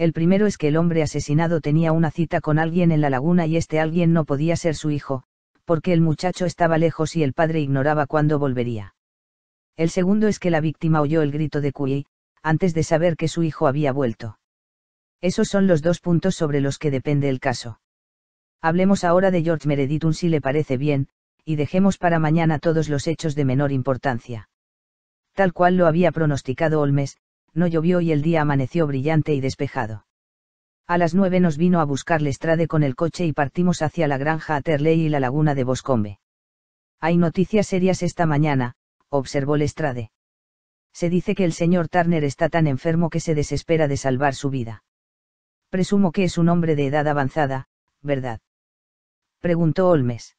S1: El primero es que el hombre asesinado tenía una cita con alguien en la laguna y este alguien no podía ser su hijo, porque el muchacho estaba lejos y el padre ignoraba cuándo volvería. El segundo es que la víctima oyó el grito de Cui, antes de saber que su hijo había vuelto. Esos son los dos puntos sobre los que depende el caso. Hablemos ahora de George un si le parece bien, y dejemos para mañana todos los hechos de menor importancia. Tal cual lo había pronosticado Olmes, no llovió y el día amaneció brillante y despejado. A las nueve nos vino a buscar Lestrade con el coche y partimos hacia la granja Aterley y la laguna de Boscombe. Hay noticias serias esta mañana, observó Lestrade. Se dice que el señor Turner está tan enfermo que se desespera de salvar su vida. Presumo que es un hombre de edad avanzada, ¿verdad? Preguntó Olmes.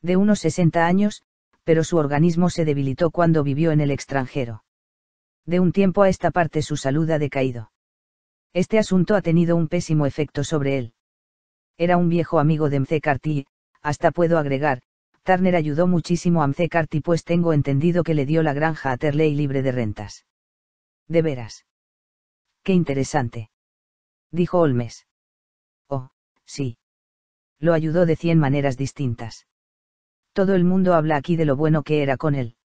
S1: De unos 60 años, pero su organismo se debilitó cuando vivió en el extranjero de un tiempo a esta parte su salud ha decaído. Este asunto ha tenido un pésimo efecto sobre él. Era un viejo amigo de MC Carty, hasta puedo agregar, Turner ayudó muchísimo a MC pues tengo entendido que le dio la granja a Terley libre de rentas. De veras. Qué interesante. Dijo Holmes. Oh, sí. Lo ayudó de cien maneras distintas. Todo el mundo habla aquí de lo bueno que era con él.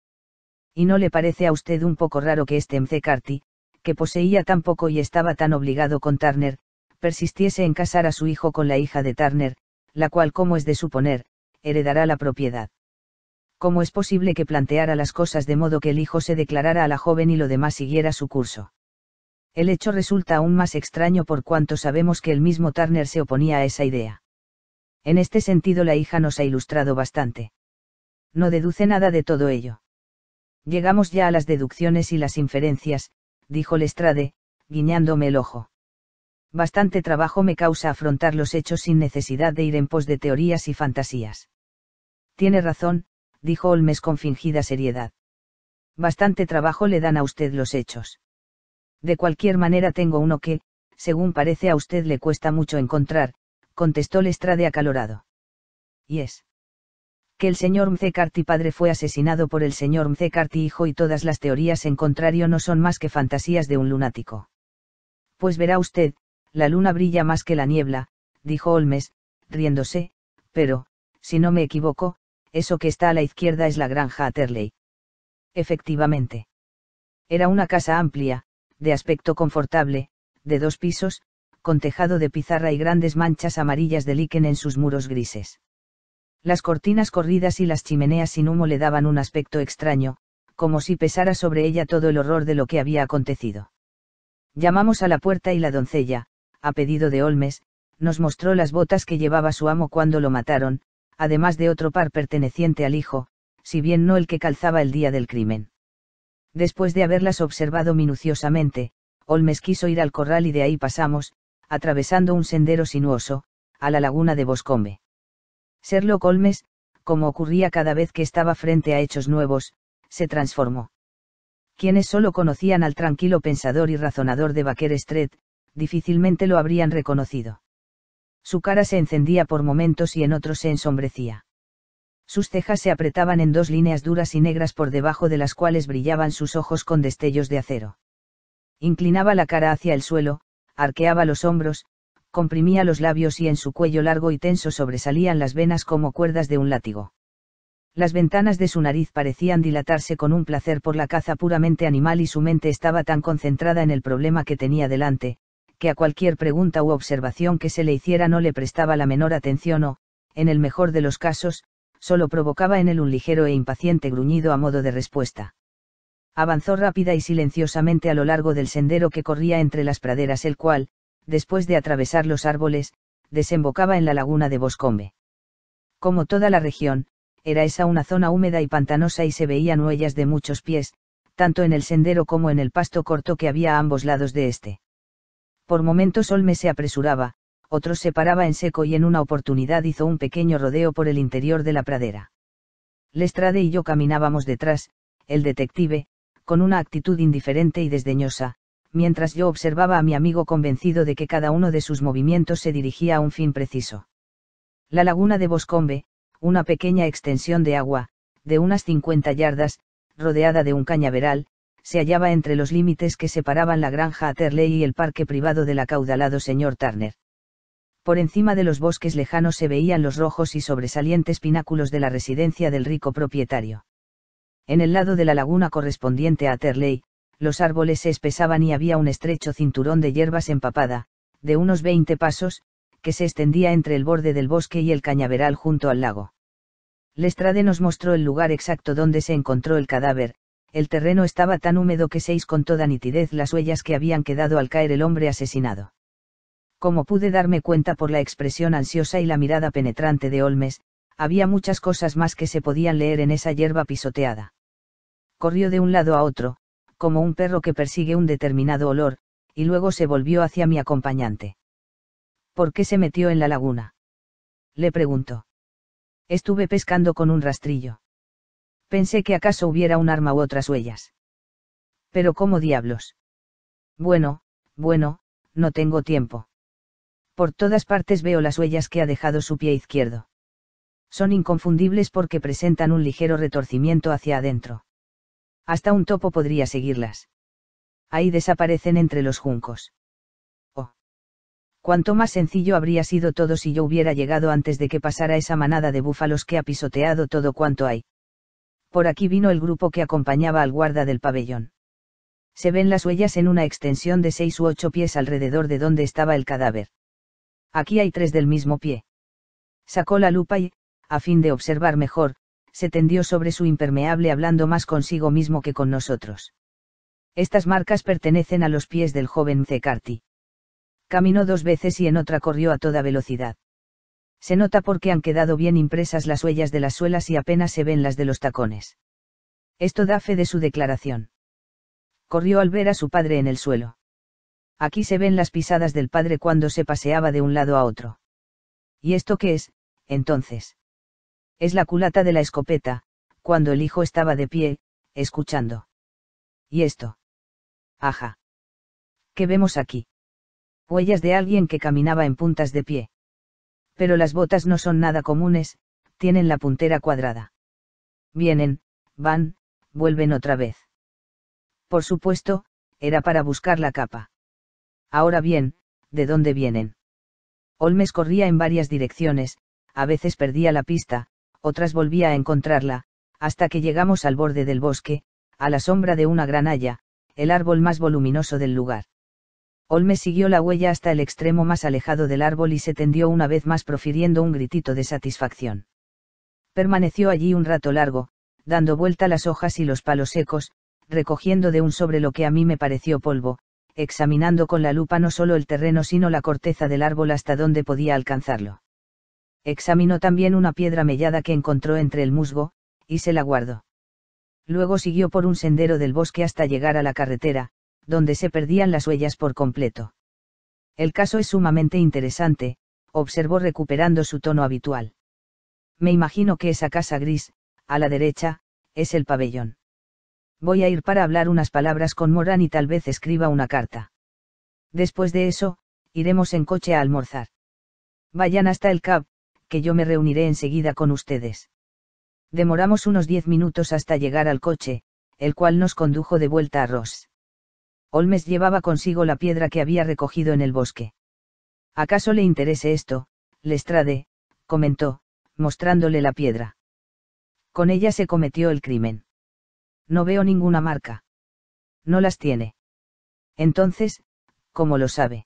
S1: ¿Y no le parece a usted un poco raro que este MC Carty, que poseía tan poco y estaba tan obligado con Turner, persistiese en casar a su hijo con la hija de Turner, la cual, como es de suponer, heredará la propiedad? ¿Cómo es posible que planteara las cosas de modo que el hijo se declarara a la joven y lo demás siguiera su curso? El hecho resulta aún más extraño por cuanto sabemos que el mismo Turner se oponía a esa idea. En este sentido la hija nos ha ilustrado bastante. No deduce nada de todo ello. Llegamos ya a las deducciones y las inferencias, dijo Lestrade, guiñándome el ojo. Bastante trabajo me causa afrontar los hechos sin necesidad de ir en pos de teorías y fantasías. Tiene razón, dijo Olmes con fingida seriedad. Bastante trabajo le dan a usted los hechos. De cualquier manera tengo uno que, según parece a usted le cuesta mucho encontrar, contestó Lestrade acalorado. Y es que el señor McCarty padre fue asesinado por el señor McCarty hijo y todas las teorías en contrario no son más que fantasías de un lunático. Pues verá usted, la luna brilla más que la niebla, dijo Holmes, riéndose, pero, si no me equivoco, eso que está a la izquierda es la granja Atherley. Efectivamente. Era una casa amplia, de aspecto confortable, de dos pisos, con tejado de pizarra y grandes manchas amarillas de liquen en sus muros grises. Las cortinas corridas y las chimeneas sin humo le daban un aspecto extraño, como si pesara sobre ella todo el horror de lo que había acontecido. Llamamos a la puerta y la doncella, a pedido de Olmes, nos mostró las botas que llevaba su amo cuando lo mataron, además de otro par perteneciente al hijo, si bien no el que calzaba el día del crimen. Después de haberlas observado minuciosamente, Olmes quiso ir al corral y de ahí pasamos, atravesando un sendero sinuoso, a la laguna de Boscombe. Serlo Holmes, como ocurría cada vez que estaba frente a hechos nuevos, se transformó. Quienes solo conocían al tranquilo pensador y razonador de Baker Street, difícilmente lo habrían reconocido. Su cara se encendía por momentos y en otros se ensombrecía. Sus cejas se apretaban en dos líneas duras y negras por debajo de las cuales brillaban sus ojos con destellos de acero. Inclinaba la cara hacia el suelo, arqueaba los hombros, comprimía los labios y en su cuello largo y tenso sobresalían las venas como cuerdas de un látigo. Las ventanas de su nariz parecían dilatarse con un placer por la caza puramente animal y su mente estaba tan concentrada en el problema que tenía delante, que a cualquier pregunta u observación que se le hiciera no le prestaba la menor atención o, en el mejor de los casos, solo provocaba en él un ligero e impaciente gruñido a modo de respuesta. Avanzó rápida y silenciosamente a lo largo del sendero que corría entre las praderas, el cual, después de atravesar los árboles, desembocaba en la laguna de Boscombe. Como toda la región, era esa una zona húmeda y pantanosa y se veían huellas de muchos pies, tanto en el sendero como en el pasto corto que había a ambos lados de este. Por momentos Olme se apresuraba, otros se paraba en seco y en una oportunidad hizo un pequeño rodeo por el interior de la pradera. Lestrade y yo caminábamos detrás, el detective, con una actitud indiferente y desdeñosa, mientras yo observaba a mi amigo convencido de que cada uno de sus movimientos se dirigía a un fin preciso. La laguna de Boscombe, una pequeña extensión de agua, de unas 50 yardas, rodeada de un cañaveral, se hallaba entre los límites que separaban la granja Aterley y el parque privado del acaudalado señor Turner. Por encima de los bosques lejanos se veían los rojos y sobresalientes pináculos de la residencia del rico propietario. En el lado de la laguna correspondiente a Aterley, los árboles se espesaban y había un estrecho cinturón de hierbas empapada, de unos veinte pasos, que se extendía entre el borde del bosque y el cañaveral junto al lago. Lestrade nos mostró el lugar exacto donde se encontró el cadáver, el terreno estaba tan húmedo que seis con toda nitidez las huellas que habían quedado al caer el hombre asesinado. Como pude darme cuenta por la expresión ansiosa y la mirada penetrante de Olmes, había muchas cosas más que se podían leer en esa hierba pisoteada. Corrió de un lado a otro, como un perro que persigue un determinado olor, y luego se volvió hacia mi acompañante. ¿Por qué se metió en la laguna? Le preguntó. Estuve pescando con un rastrillo. Pensé que acaso hubiera un arma u otras huellas. Pero ¿cómo diablos? Bueno, bueno, no tengo tiempo. Por todas partes veo las huellas que ha dejado su pie izquierdo. Son inconfundibles porque presentan un ligero retorcimiento hacia adentro. Hasta un topo podría seguirlas. Ahí desaparecen entre los juncos. Oh. cuánto más sencillo habría sido todo si yo hubiera llegado antes de que pasara esa manada de búfalos que ha pisoteado todo cuanto hay. Por aquí vino el grupo que acompañaba al guarda del pabellón. Se ven las huellas en una extensión de seis u ocho pies alrededor de donde estaba el cadáver. Aquí hay tres del mismo pie. Sacó la lupa y, a fin de observar mejor, se tendió sobre su impermeable hablando más consigo mismo que con nosotros. Estas marcas pertenecen a los pies del joven Zecarti. Caminó dos veces y en otra corrió a toda velocidad. Se nota porque han quedado bien impresas las huellas de las suelas y apenas se ven las de los tacones. Esto da fe de su declaración. Corrió al ver a su padre en el suelo. Aquí se ven las pisadas del padre cuando se paseaba de un lado a otro. ¿Y esto qué es, entonces? es la culata de la escopeta, cuando el hijo estaba de pie, escuchando. ¿Y esto? ¡Aja! ¿Qué vemos aquí? Huellas de alguien que caminaba en puntas de pie. Pero las botas no son nada comunes, tienen la puntera cuadrada. Vienen, van, vuelven otra vez. Por supuesto, era para buscar la capa. Ahora bien, ¿de dónde vienen? Olmes corría en varias direcciones, a veces perdía la pista, otras volvía a encontrarla, hasta que llegamos al borde del bosque, a la sombra de una granalla, el árbol más voluminoso del lugar. Olme siguió la huella hasta el extremo más alejado del árbol y se tendió una vez más profiriendo un gritito de satisfacción. Permaneció allí un rato largo, dando vuelta las hojas y los palos secos, recogiendo de un sobre lo que a mí me pareció polvo, examinando con la lupa no solo el terreno sino la corteza del árbol hasta donde podía alcanzarlo. Examinó también una piedra mellada que encontró entre el musgo, y se la guardó. Luego siguió por un sendero del bosque hasta llegar a la carretera, donde se perdían las huellas por completo. El caso es sumamente interesante, observó recuperando su tono habitual. Me imagino que esa casa gris, a la derecha, es el pabellón. Voy a ir para hablar unas palabras con Morán y tal vez escriba una carta. Después de eso, iremos en coche a almorzar. Vayan hasta el cab, que yo me reuniré enseguida con ustedes. Demoramos unos diez minutos hasta llegar al coche, el cual nos condujo de vuelta a Ross. Olmes llevaba consigo la piedra que había recogido en el bosque. ¿Acaso le interese esto, Lestrade? comentó, mostrándole la piedra. Con ella se cometió el crimen. No veo ninguna marca. No las tiene. Entonces, ¿cómo lo sabe?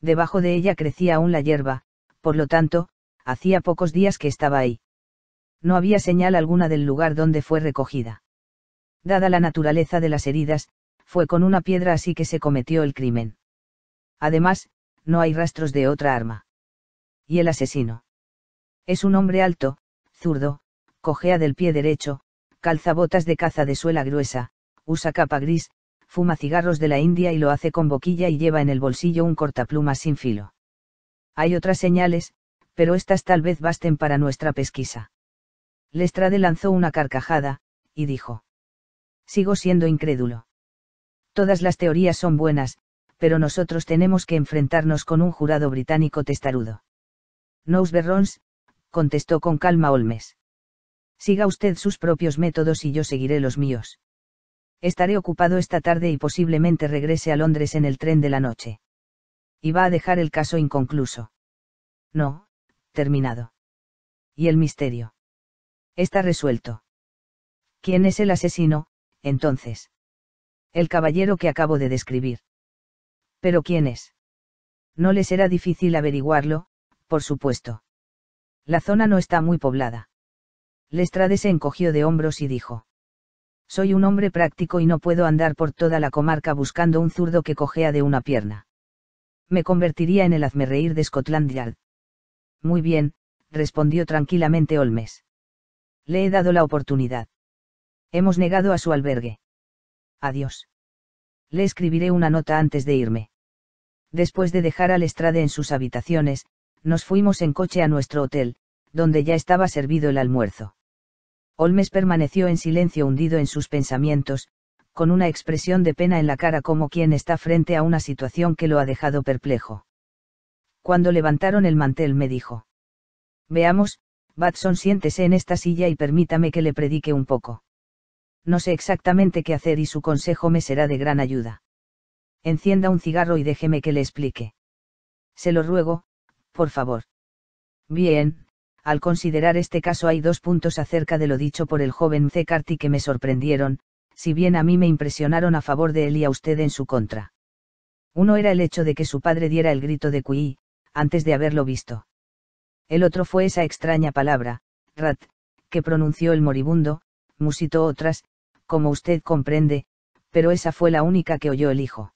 S1: Debajo de ella crecía aún la hierba, por lo tanto, hacía pocos días que estaba ahí. No había señal alguna del lugar donde fue recogida. Dada la naturaleza de las heridas, fue con una piedra así que se cometió el crimen. Además, no hay rastros de otra arma. Y el asesino. Es un hombre alto, zurdo, cojea del pie derecho, calza botas de caza de suela gruesa, usa capa gris, fuma cigarros de la India y lo hace con boquilla y lleva en el bolsillo un cortaplumas sin filo. Hay otras señales, pero estas tal vez basten para nuestra pesquisa. Lestrade lanzó una carcajada, y dijo. Sigo siendo incrédulo. Todas las teorías son buenas, pero nosotros tenemos que enfrentarnos con un jurado británico testarudo. ¿No Nousberrons, contestó con calma Holmes. Siga usted sus propios métodos y yo seguiré los míos. Estaré ocupado esta tarde y posiblemente regrese a Londres en el tren de la noche. Y va a dejar el caso inconcluso. No, terminado. Y el misterio. Está resuelto. ¿Quién es el asesino, entonces? El caballero que acabo de describir. ¿Pero quién es? No le será difícil averiguarlo, por supuesto. La zona no está muy poblada. Lestrade se encogió de hombros y dijo. Soy un hombre práctico y no puedo andar por toda la comarca buscando un zurdo que cojea de una pierna. Me convertiría en el hazmerreír de Scotland Yard. Muy bien, respondió tranquilamente Olmes. Le he dado la oportunidad. Hemos negado a su albergue. Adiós. Le escribiré una nota antes de irme. Después de dejar al Estrade en sus habitaciones, nos fuimos en coche a nuestro hotel, donde ya estaba servido el almuerzo. Olmes permaneció en silencio hundido en sus pensamientos, con una expresión de pena en la cara como quien está frente a una situación que lo ha dejado perplejo cuando levantaron el mantel me dijo. Veamos, Batson siéntese en esta silla y permítame que le predique un poco. No sé exactamente qué hacer y su consejo me será de gran ayuda. Encienda un cigarro y déjeme que le explique. Se lo ruego, por favor. Bien, al considerar este caso hay dos puntos acerca de lo dicho por el joven C. Carty que me sorprendieron, si bien a mí me impresionaron a favor de él y a usted en su contra. Uno era el hecho de que su padre diera el grito de Cui, antes de haberlo visto. El otro fue esa extraña palabra, rat, que pronunció el moribundo, musitó otras, como usted comprende, pero esa fue la única que oyó el hijo.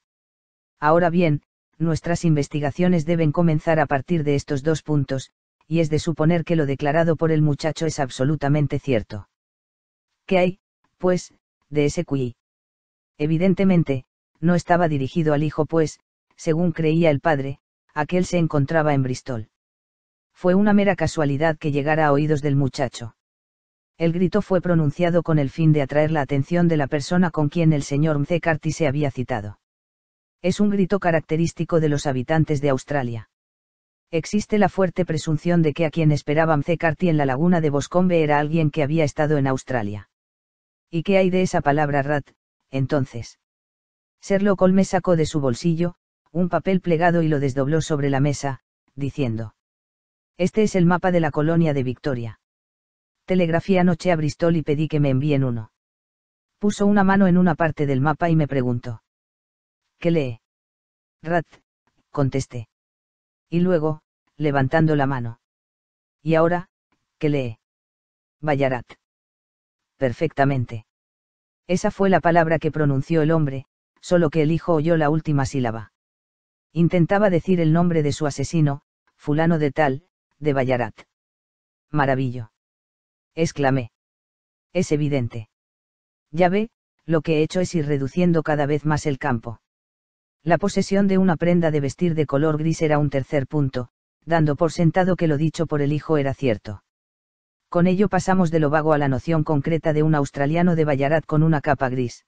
S1: Ahora bien, nuestras investigaciones deben comenzar a partir de estos dos puntos, y es de suponer que lo declarado por el muchacho es absolutamente cierto. ¿Qué hay, pues, de ese qui? Evidentemente, no estaba dirigido al hijo, pues, según creía el padre, aquel se encontraba en Bristol. Fue una mera casualidad que llegara a oídos del muchacho. El grito fue pronunciado con el fin de atraer la atención de la persona con quien el señor McCarthy se había citado. Es un grito característico de los habitantes de Australia. Existe la fuerte presunción de que a quien esperaba McCarthy en la laguna de Boscombe era alguien que había estado en Australia. ¿Y qué hay de esa palabra rat, entonces? Serlo Colme sacó de su bolsillo, un papel plegado y lo desdobló sobre la mesa, diciendo. Este es el mapa de la colonia de Victoria. Telegrafía anoche a Bristol y pedí que me envíen uno. Puso una mano en una parte del mapa y me preguntó. ¿Qué lee? Rat, contesté. Y luego, levantando la mano. ¿Y ahora, qué lee? Ballarat. Perfectamente. Esa fue la palabra que pronunció el hombre, solo que el hijo oyó la última sílaba. Intentaba decir el nombre de su asesino, fulano de tal, de Ballarat. Maravillo. Exclamé. Es evidente. Ya ve, lo que he hecho es ir reduciendo cada vez más el campo. La posesión de una prenda de vestir de color gris era un tercer punto, dando por sentado que lo dicho por el hijo era cierto. Con ello pasamos de lo vago a la noción concreta de un australiano de Ballarat con una capa gris.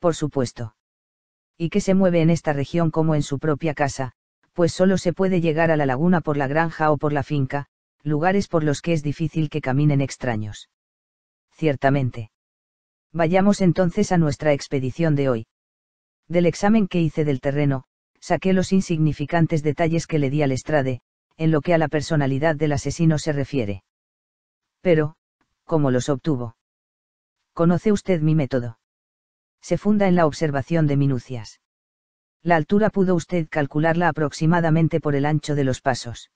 S1: Por supuesto y que se mueve en esta región como en su propia casa, pues solo se puede llegar a la laguna por la granja o por la finca, lugares por los que es difícil que caminen extraños. Ciertamente. Vayamos entonces a nuestra expedición de hoy. Del examen que hice del terreno, saqué los insignificantes detalles que le di al estrade, en lo que a la personalidad del asesino se refiere. Pero, ¿cómo los obtuvo? ¿Conoce usted mi método? se funda en la observación de minucias. La altura pudo usted calcularla aproximadamente por el ancho de los pasos.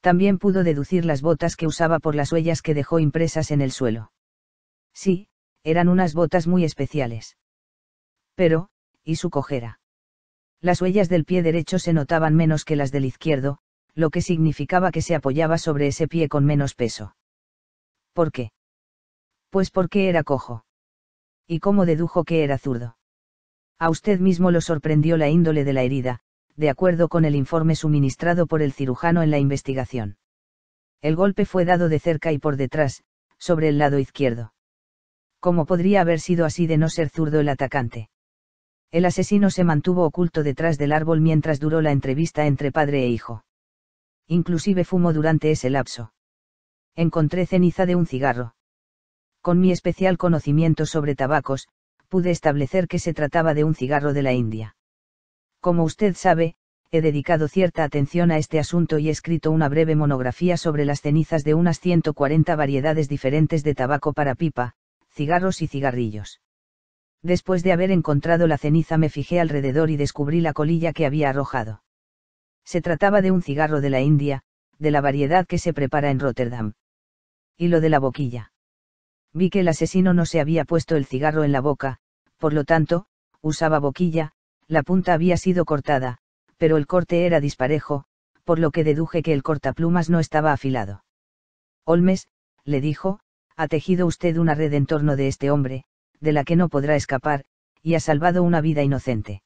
S1: También pudo deducir las botas que usaba por las huellas que dejó impresas en el suelo. Sí, eran unas botas muy especiales. Pero, ¿y su cojera? Las huellas del pie derecho se notaban menos que las del izquierdo, lo que significaba que se apoyaba sobre ese pie con menos peso. ¿Por qué? Pues porque era cojo y cómo dedujo que era zurdo. A usted mismo lo sorprendió la índole de la herida, de acuerdo con el informe suministrado por el cirujano en la investigación. El golpe fue dado de cerca y por detrás, sobre el lado izquierdo. ¿Cómo podría haber sido así de no ser zurdo el atacante? El asesino se mantuvo oculto detrás del árbol mientras duró la entrevista entre padre e hijo. Inclusive fumó durante ese lapso. Encontré ceniza de un cigarro. Con mi especial conocimiento sobre tabacos, pude establecer que se trataba de un cigarro de la India. Como usted sabe, he dedicado cierta atención a este asunto y he escrito una breve monografía sobre las cenizas de unas 140 variedades diferentes de tabaco para pipa, cigarros y cigarrillos. Después de haber encontrado la ceniza me fijé alrededor y descubrí la colilla que había arrojado. Se trataba de un cigarro de la India, de la variedad que se prepara en Rotterdam. Y lo de la boquilla. Vi que el asesino no se había puesto el cigarro en la boca, por lo tanto, usaba boquilla, la punta había sido cortada, pero el corte era disparejo, por lo que deduje que el cortaplumas no estaba afilado. Olmes, le dijo, ha tejido usted una red en torno de este hombre, de la que no podrá escapar, y ha salvado una vida inocente.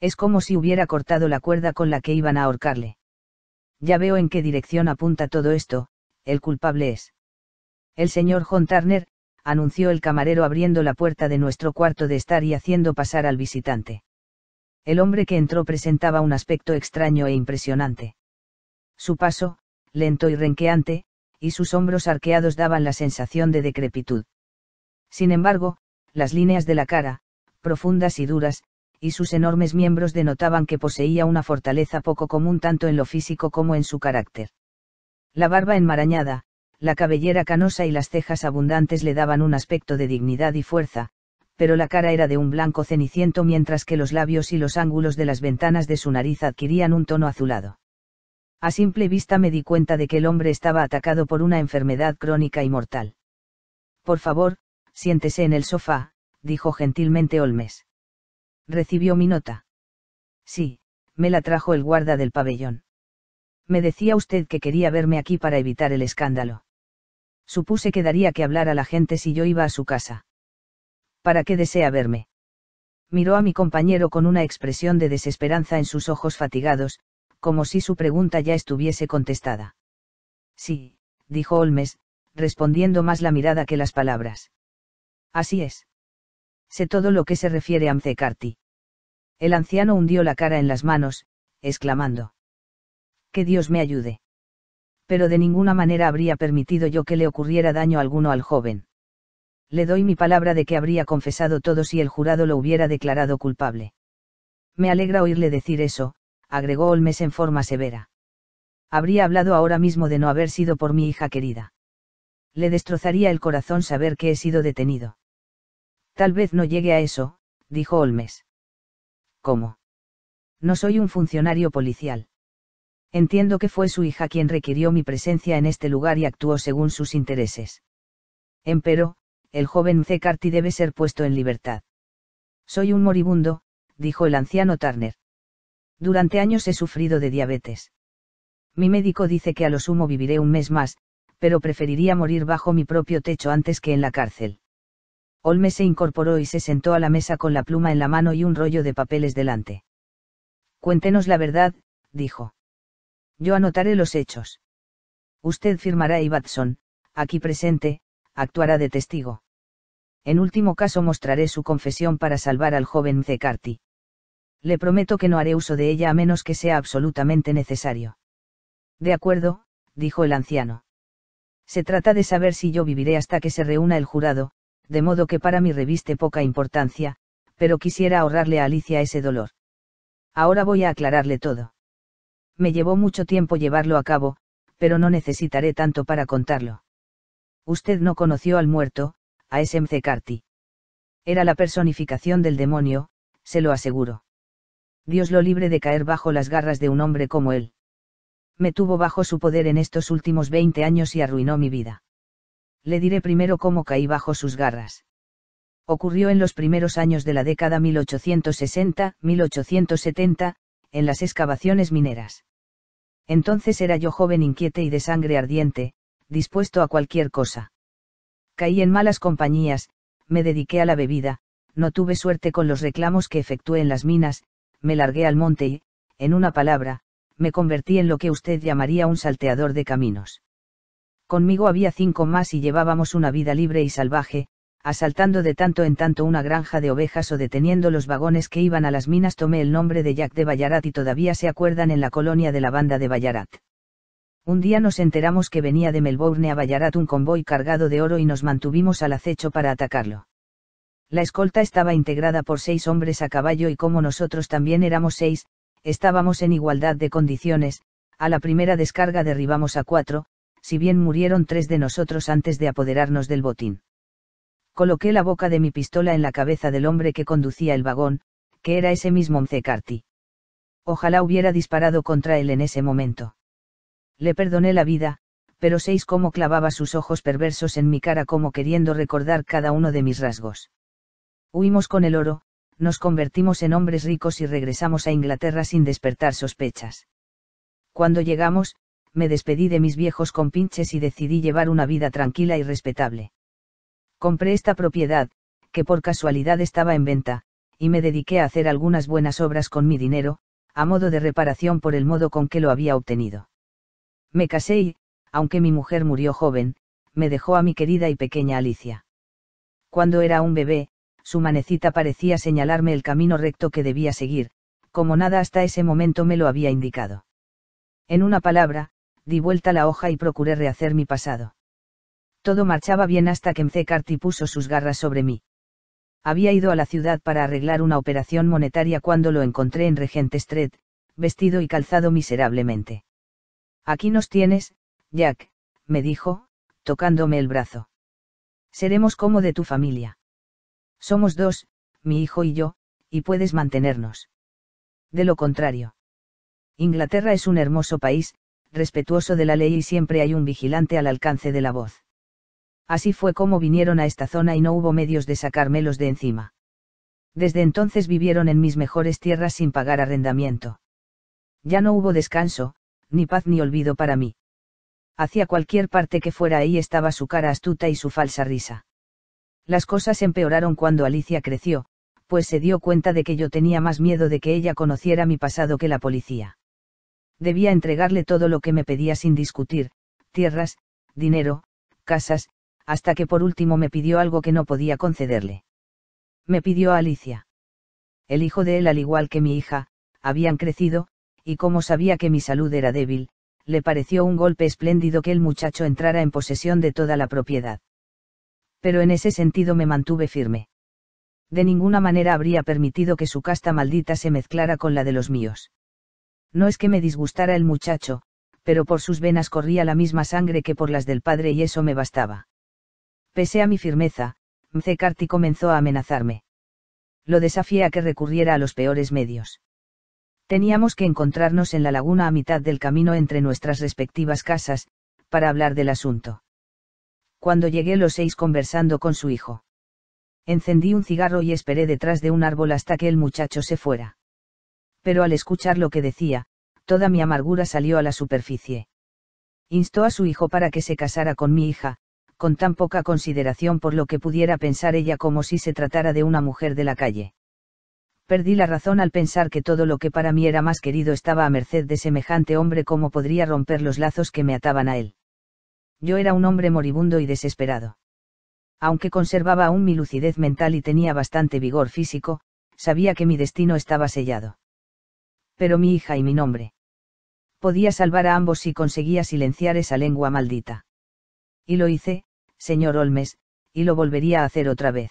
S1: Es como si hubiera cortado la cuerda con la que iban a ahorcarle. Ya veo en qué dirección apunta todo esto, el culpable es. El señor John Turner, anunció el camarero abriendo la puerta de nuestro cuarto de estar y haciendo pasar al visitante. El hombre que entró presentaba un aspecto extraño e impresionante. Su paso, lento y renqueante, y sus hombros arqueados daban la sensación de decrepitud. Sin embargo, las líneas de la cara, profundas y duras, y sus enormes miembros denotaban que poseía una fortaleza poco común tanto en lo físico como en su carácter. La barba enmarañada, la cabellera canosa y las cejas abundantes le daban un aspecto de dignidad y fuerza, pero la cara era de un blanco ceniciento mientras que los labios y los ángulos de las ventanas de su nariz adquirían un tono azulado. A simple vista me di cuenta de que el hombre estaba atacado por una enfermedad crónica y mortal. Por favor, siéntese en el sofá, dijo gentilmente Olmes. ¿Recibió mi nota? Sí, me la trajo el guarda del pabellón. Me decía usted que quería verme aquí para evitar el escándalo supuse que daría que hablar a la gente si yo iba a su casa. ¿Para qué desea verme? Miró a mi compañero con una expresión de desesperanza en sus ojos fatigados, como si su pregunta ya estuviese contestada. Sí, dijo Olmes, respondiendo más la mirada que las palabras. Así es. Sé todo lo que se refiere a Mcecarty. El anciano hundió la cara en las manos, exclamando. Que Dios me ayude pero de ninguna manera habría permitido yo que le ocurriera daño alguno al joven. Le doy mi palabra de que habría confesado todo si el jurado lo hubiera declarado culpable. Me alegra oírle decir eso, agregó Olmes en forma severa. Habría hablado ahora mismo de no haber sido por mi hija querida. Le destrozaría el corazón saber que he sido detenido. Tal vez no llegue a eso, dijo Olmes. ¿Cómo? No soy un funcionario policial entiendo que fue su hija quien requirió mi presencia en este lugar y actuó según sus intereses. Empero, el joven Zecarty debe ser puesto en libertad. Soy un moribundo, dijo el anciano Turner. Durante años he sufrido de diabetes. Mi médico dice que a lo sumo viviré un mes más, pero preferiría morir bajo mi propio techo antes que en la cárcel. Olme se incorporó y se sentó a la mesa con la pluma en la mano y un rollo de papeles delante. Cuéntenos la verdad, dijo. Yo anotaré los hechos. Usted firmará y Batson, aquí presente, actuará de testigo. En último caso mostraré su confesión para salvar al joven McCarthy. Le prometo que no haré uso de ella a menos que sea absolutamente necesario. De acuerdo, dijo el anciano. Se trata de saber si yo viviré hasta que se reúna el jurado, de modo que para mí reviste poca importancia, pero quisiera ahorrarle a Alicia ese dolor. Ahora voy a aclararle todo. Me llevó mucho tiempo llevarlo a cabo, pero no necesitaré tanto para contarlo. Usted no conoció al muerto, a SMC Carty. Era la personificación del demonio, se lo aseguro. Dios lo libre de caer bajo las garras de un hombre como él. Me tuvo bajo su poder en estos últimos 20 años y arruinó mi vida. Le diré primero cómo caí bajo sus garras. Ocurrió en los primeros años de la década 1860-1870, en las excavaciones mineras. Entonces era yo joven inquiete y de sangre ardiente, dispuesto a cualquier cosa. Caí en malas compañías, me dediqué a la bebida, no tuve suerte con los reclamos que efectué en las minas, me largué al monte y, en una palabra, me convertí en lo que usted llamaría un salteador de caminos. Conmigo había cinco más y llevábamos una vida libre y salvaje, asaltando de tanto en tanto una granja de ovejas o deteniendo los vagones que iban a las minas, tomé el nombre de Jack de Ballarat y todavía se acuerdan en la colonia de la banda de Ballarat. Un día nos enteramos que venía de Melbourne a Ballarat un convoy cargado de oro y nos mantuvimos al acecho para atacarlo. La escolta estaba integrada por seis hombres a caballo y como nosotros también éramos seis, estábamos en igualdad de condiciones, a la primera descarga derribamos a cuatro, si bien murieron tres de nosotros antes de apoderarnos del botín coloqué la boca de mi pistola en la cabeza del hombre que conducía el vagón, que era ese mismo Mzekarti. Ojalá hubiera disparado contra él en ese momento. Le perdoné la vida, pero seis cómo clavaba sus ojos perversos en mi cara como queriendo recordar cada uno de mis rasgos. Huimos con el oro, nos convertimos en hombres ricos y regresamos a Inglaterra sin despertar sospechas. Cuando llegamos, me despedí de mis viejos compinches y decidí llevar una vida tranquila y respetable. Compré esta propiedad, que por casualidad estaba en venta, y me dediqué a hacer algunas buenas obras con mi dinero, a modo de reparación por el modo con que lo había obtenido. Me casé y, aunque mi mujer murió joven, me dejó a mi querida y pequeña Alicia. Cuando era un bebé, su manecita parecía señalarme el camino recto que debía seguir, como nada hasta ese momento me lo había indicado. En una palabra, di vuelta la hoja y procuré rehacer mi pasado. Todo marchaba bien hasta que Carty puso sus garras sobre mí. Había ido a la ciudad para arreglar una operación monetaria cuando lo encontré en Regent Street, vestido y calzado miserablemente. Aquí nos tienes, Jack, me dijo, tocándome el brazo. Seremos como de tu familia. Somos dos, mi hijo y yo, y puedes mantenernos. De lo contrario. Inglaterra es un hermoso país, respetuoso de la ley y siempre hay un vigilante al alcance de la voz. Así fue como vinieron a esta zona y no hubo medios de sacármelos de encima. Desde entonces vivieron en mis mejores tierras sin pagar arrendamiento. Ya no hubo descanso, ni paz ni olvido para mí. Hacia cualquier parte que fuera ahí estaba su cara astuta y su falsa risa. Las cosas empeoraron cuando Alicia creció, pues se dio cuenta de que yo tenía más miedo de que ella conociera mi pasado que la policía. Debía entregarle todo lo que me pedía sin discutir, tierras, dinero, casas, hasta que por último me pidió algo que no podía concederle. Me pidió a Alicia. El hijo de él, al igual que mi hija, habían crecido, y como sabía que mi salud era débil, le pareció un golpe espléndido que el muchacho entrara en posesión de toda la propiedad. Pero en ese sentido me mantuve firme. De ninguna manera habría permitido que su casta maldita se mezclara con la de los míos. No es que me disgustara el muchacho, pero por sus venas corría la misma sangre que por las del padre y eso me bastaba. Pese a mi firmeza, Carti comenzó a amenazarme. Lo desafié a que recurriera a los peores medios. Teníamos que encontrarnos en la laguna a mitad del camino entre nuestras respectivas casas, para hablar del asunto. Cuando llegué los seis conversando con su hijo. Encendí un cigarro y esperé detrás de un árbol hasta que el muchacho se fuera. Pero al escuchar lo que decía, toda mi amargura salió a la superficie. Instó a su hijo para que se casara con mi hija, con tan poca consideración por lo que pudiera pensar ella como si se tratara de una mujer de la calle. Perdí la razón al pensar que todo lo que para mí era más querido estaba a merced de semejante hombre como podría romper los lazos que me ataban a él. Yo era un hombre moribundo y desesperado. Aunque conservaba aún mi lucidez mental y tenía bastante vigor físico, sabía que mi destino estaba sellado. Pero mi hija y mi nombre. Podía salvar a ambos si conseguía silenciar esa lengua maldita. Y lo hice, señor Olmes, y lo volvería a hacer otra vez.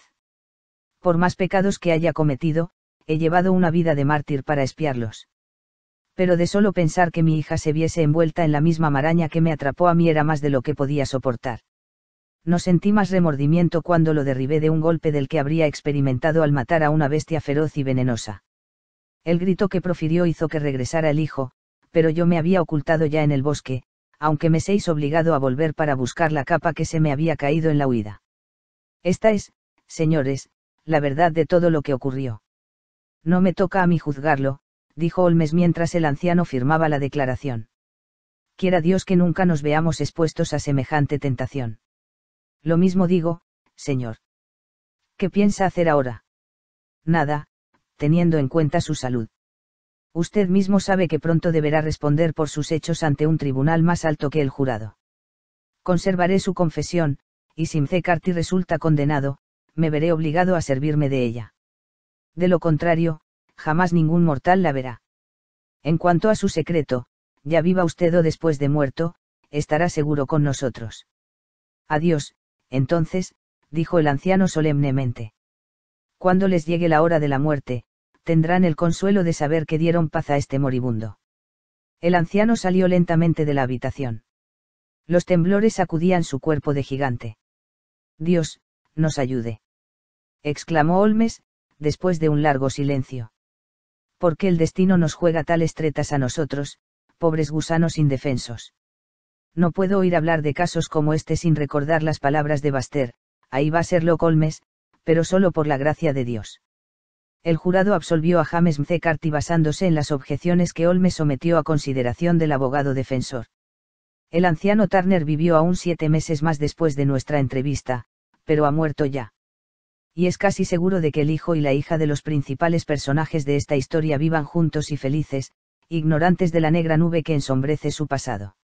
S1: Por más pecados que haya cometido, he llevado una vida de mártir para espiarlos. Pero de solo pensar que mi hija se viese envuelta en la misma maraña que me atrapó a mí era más de lo que podía soportar. No sentí más remordimiento cuando lo derribé de un golpe del que habría experimentado al matar a una bestia feroz y venenosa. El grito que profirió hizo que regresara el hijo, pero yo me había ocultado ya en el bosque, aunque me seis obligado a volver para buscar la capa que se me había caído en la huida. Esta es, señores, la verdad de todo lo que ocurrió. No me toca a mí juzgarlo, dijo Olmes mientras el anciano firmaba la declaración. Quiera Dios que nunca nos veamos expuestos a semejante tentación. Lo mismo digo, señor. ¿Qué piensa hacer ahora? Nada, teniendo en cuenta su salud. Usted mismo sabe que pronto deberá responder por sus hechos ante un tribunal más alto que el jurado. Conservaré su confesión, y si Carty resulta condenado, me veré obligado a servirme de ella. De lo contrario, jamás ningún mortal la verá. En cuanto a su secreto, ya viva usted o después de muerto, estará seguro con nosotros. Adiós, entonces, dijo el anciano solemnemente. Cuando les llegue la hora de la muerte, tendrán el consuelo de saber que dieron paz a este moribundo. El anciano salió lentamente de la habitación. Los temblores sacudían su cuerpo de gigante. Dios, nos ayude. exclamó Olmes, después de un largo silencio. ¿Por qué el destino nos juega tales tretas a nosotros, pobres gusanos indefensos? No puedo oír hablar de casos como este sin recordar las palabras de Baster, ahí va a serlo Olmes, pero solo por la gracia de Dios el jurado absolvió a James McCarty basándose en las objeciones que Olme sometió a consideración del abogado defensor. El anciano Turner vivió aún siete meses más después de nuestra entrevista, pero ha muerto ya. Y es casi seguro de que el hijo y la hija de los principales personajes de esta historia vivan juntos y felices, ignorantes de la negra nube que ensombrece su pasado.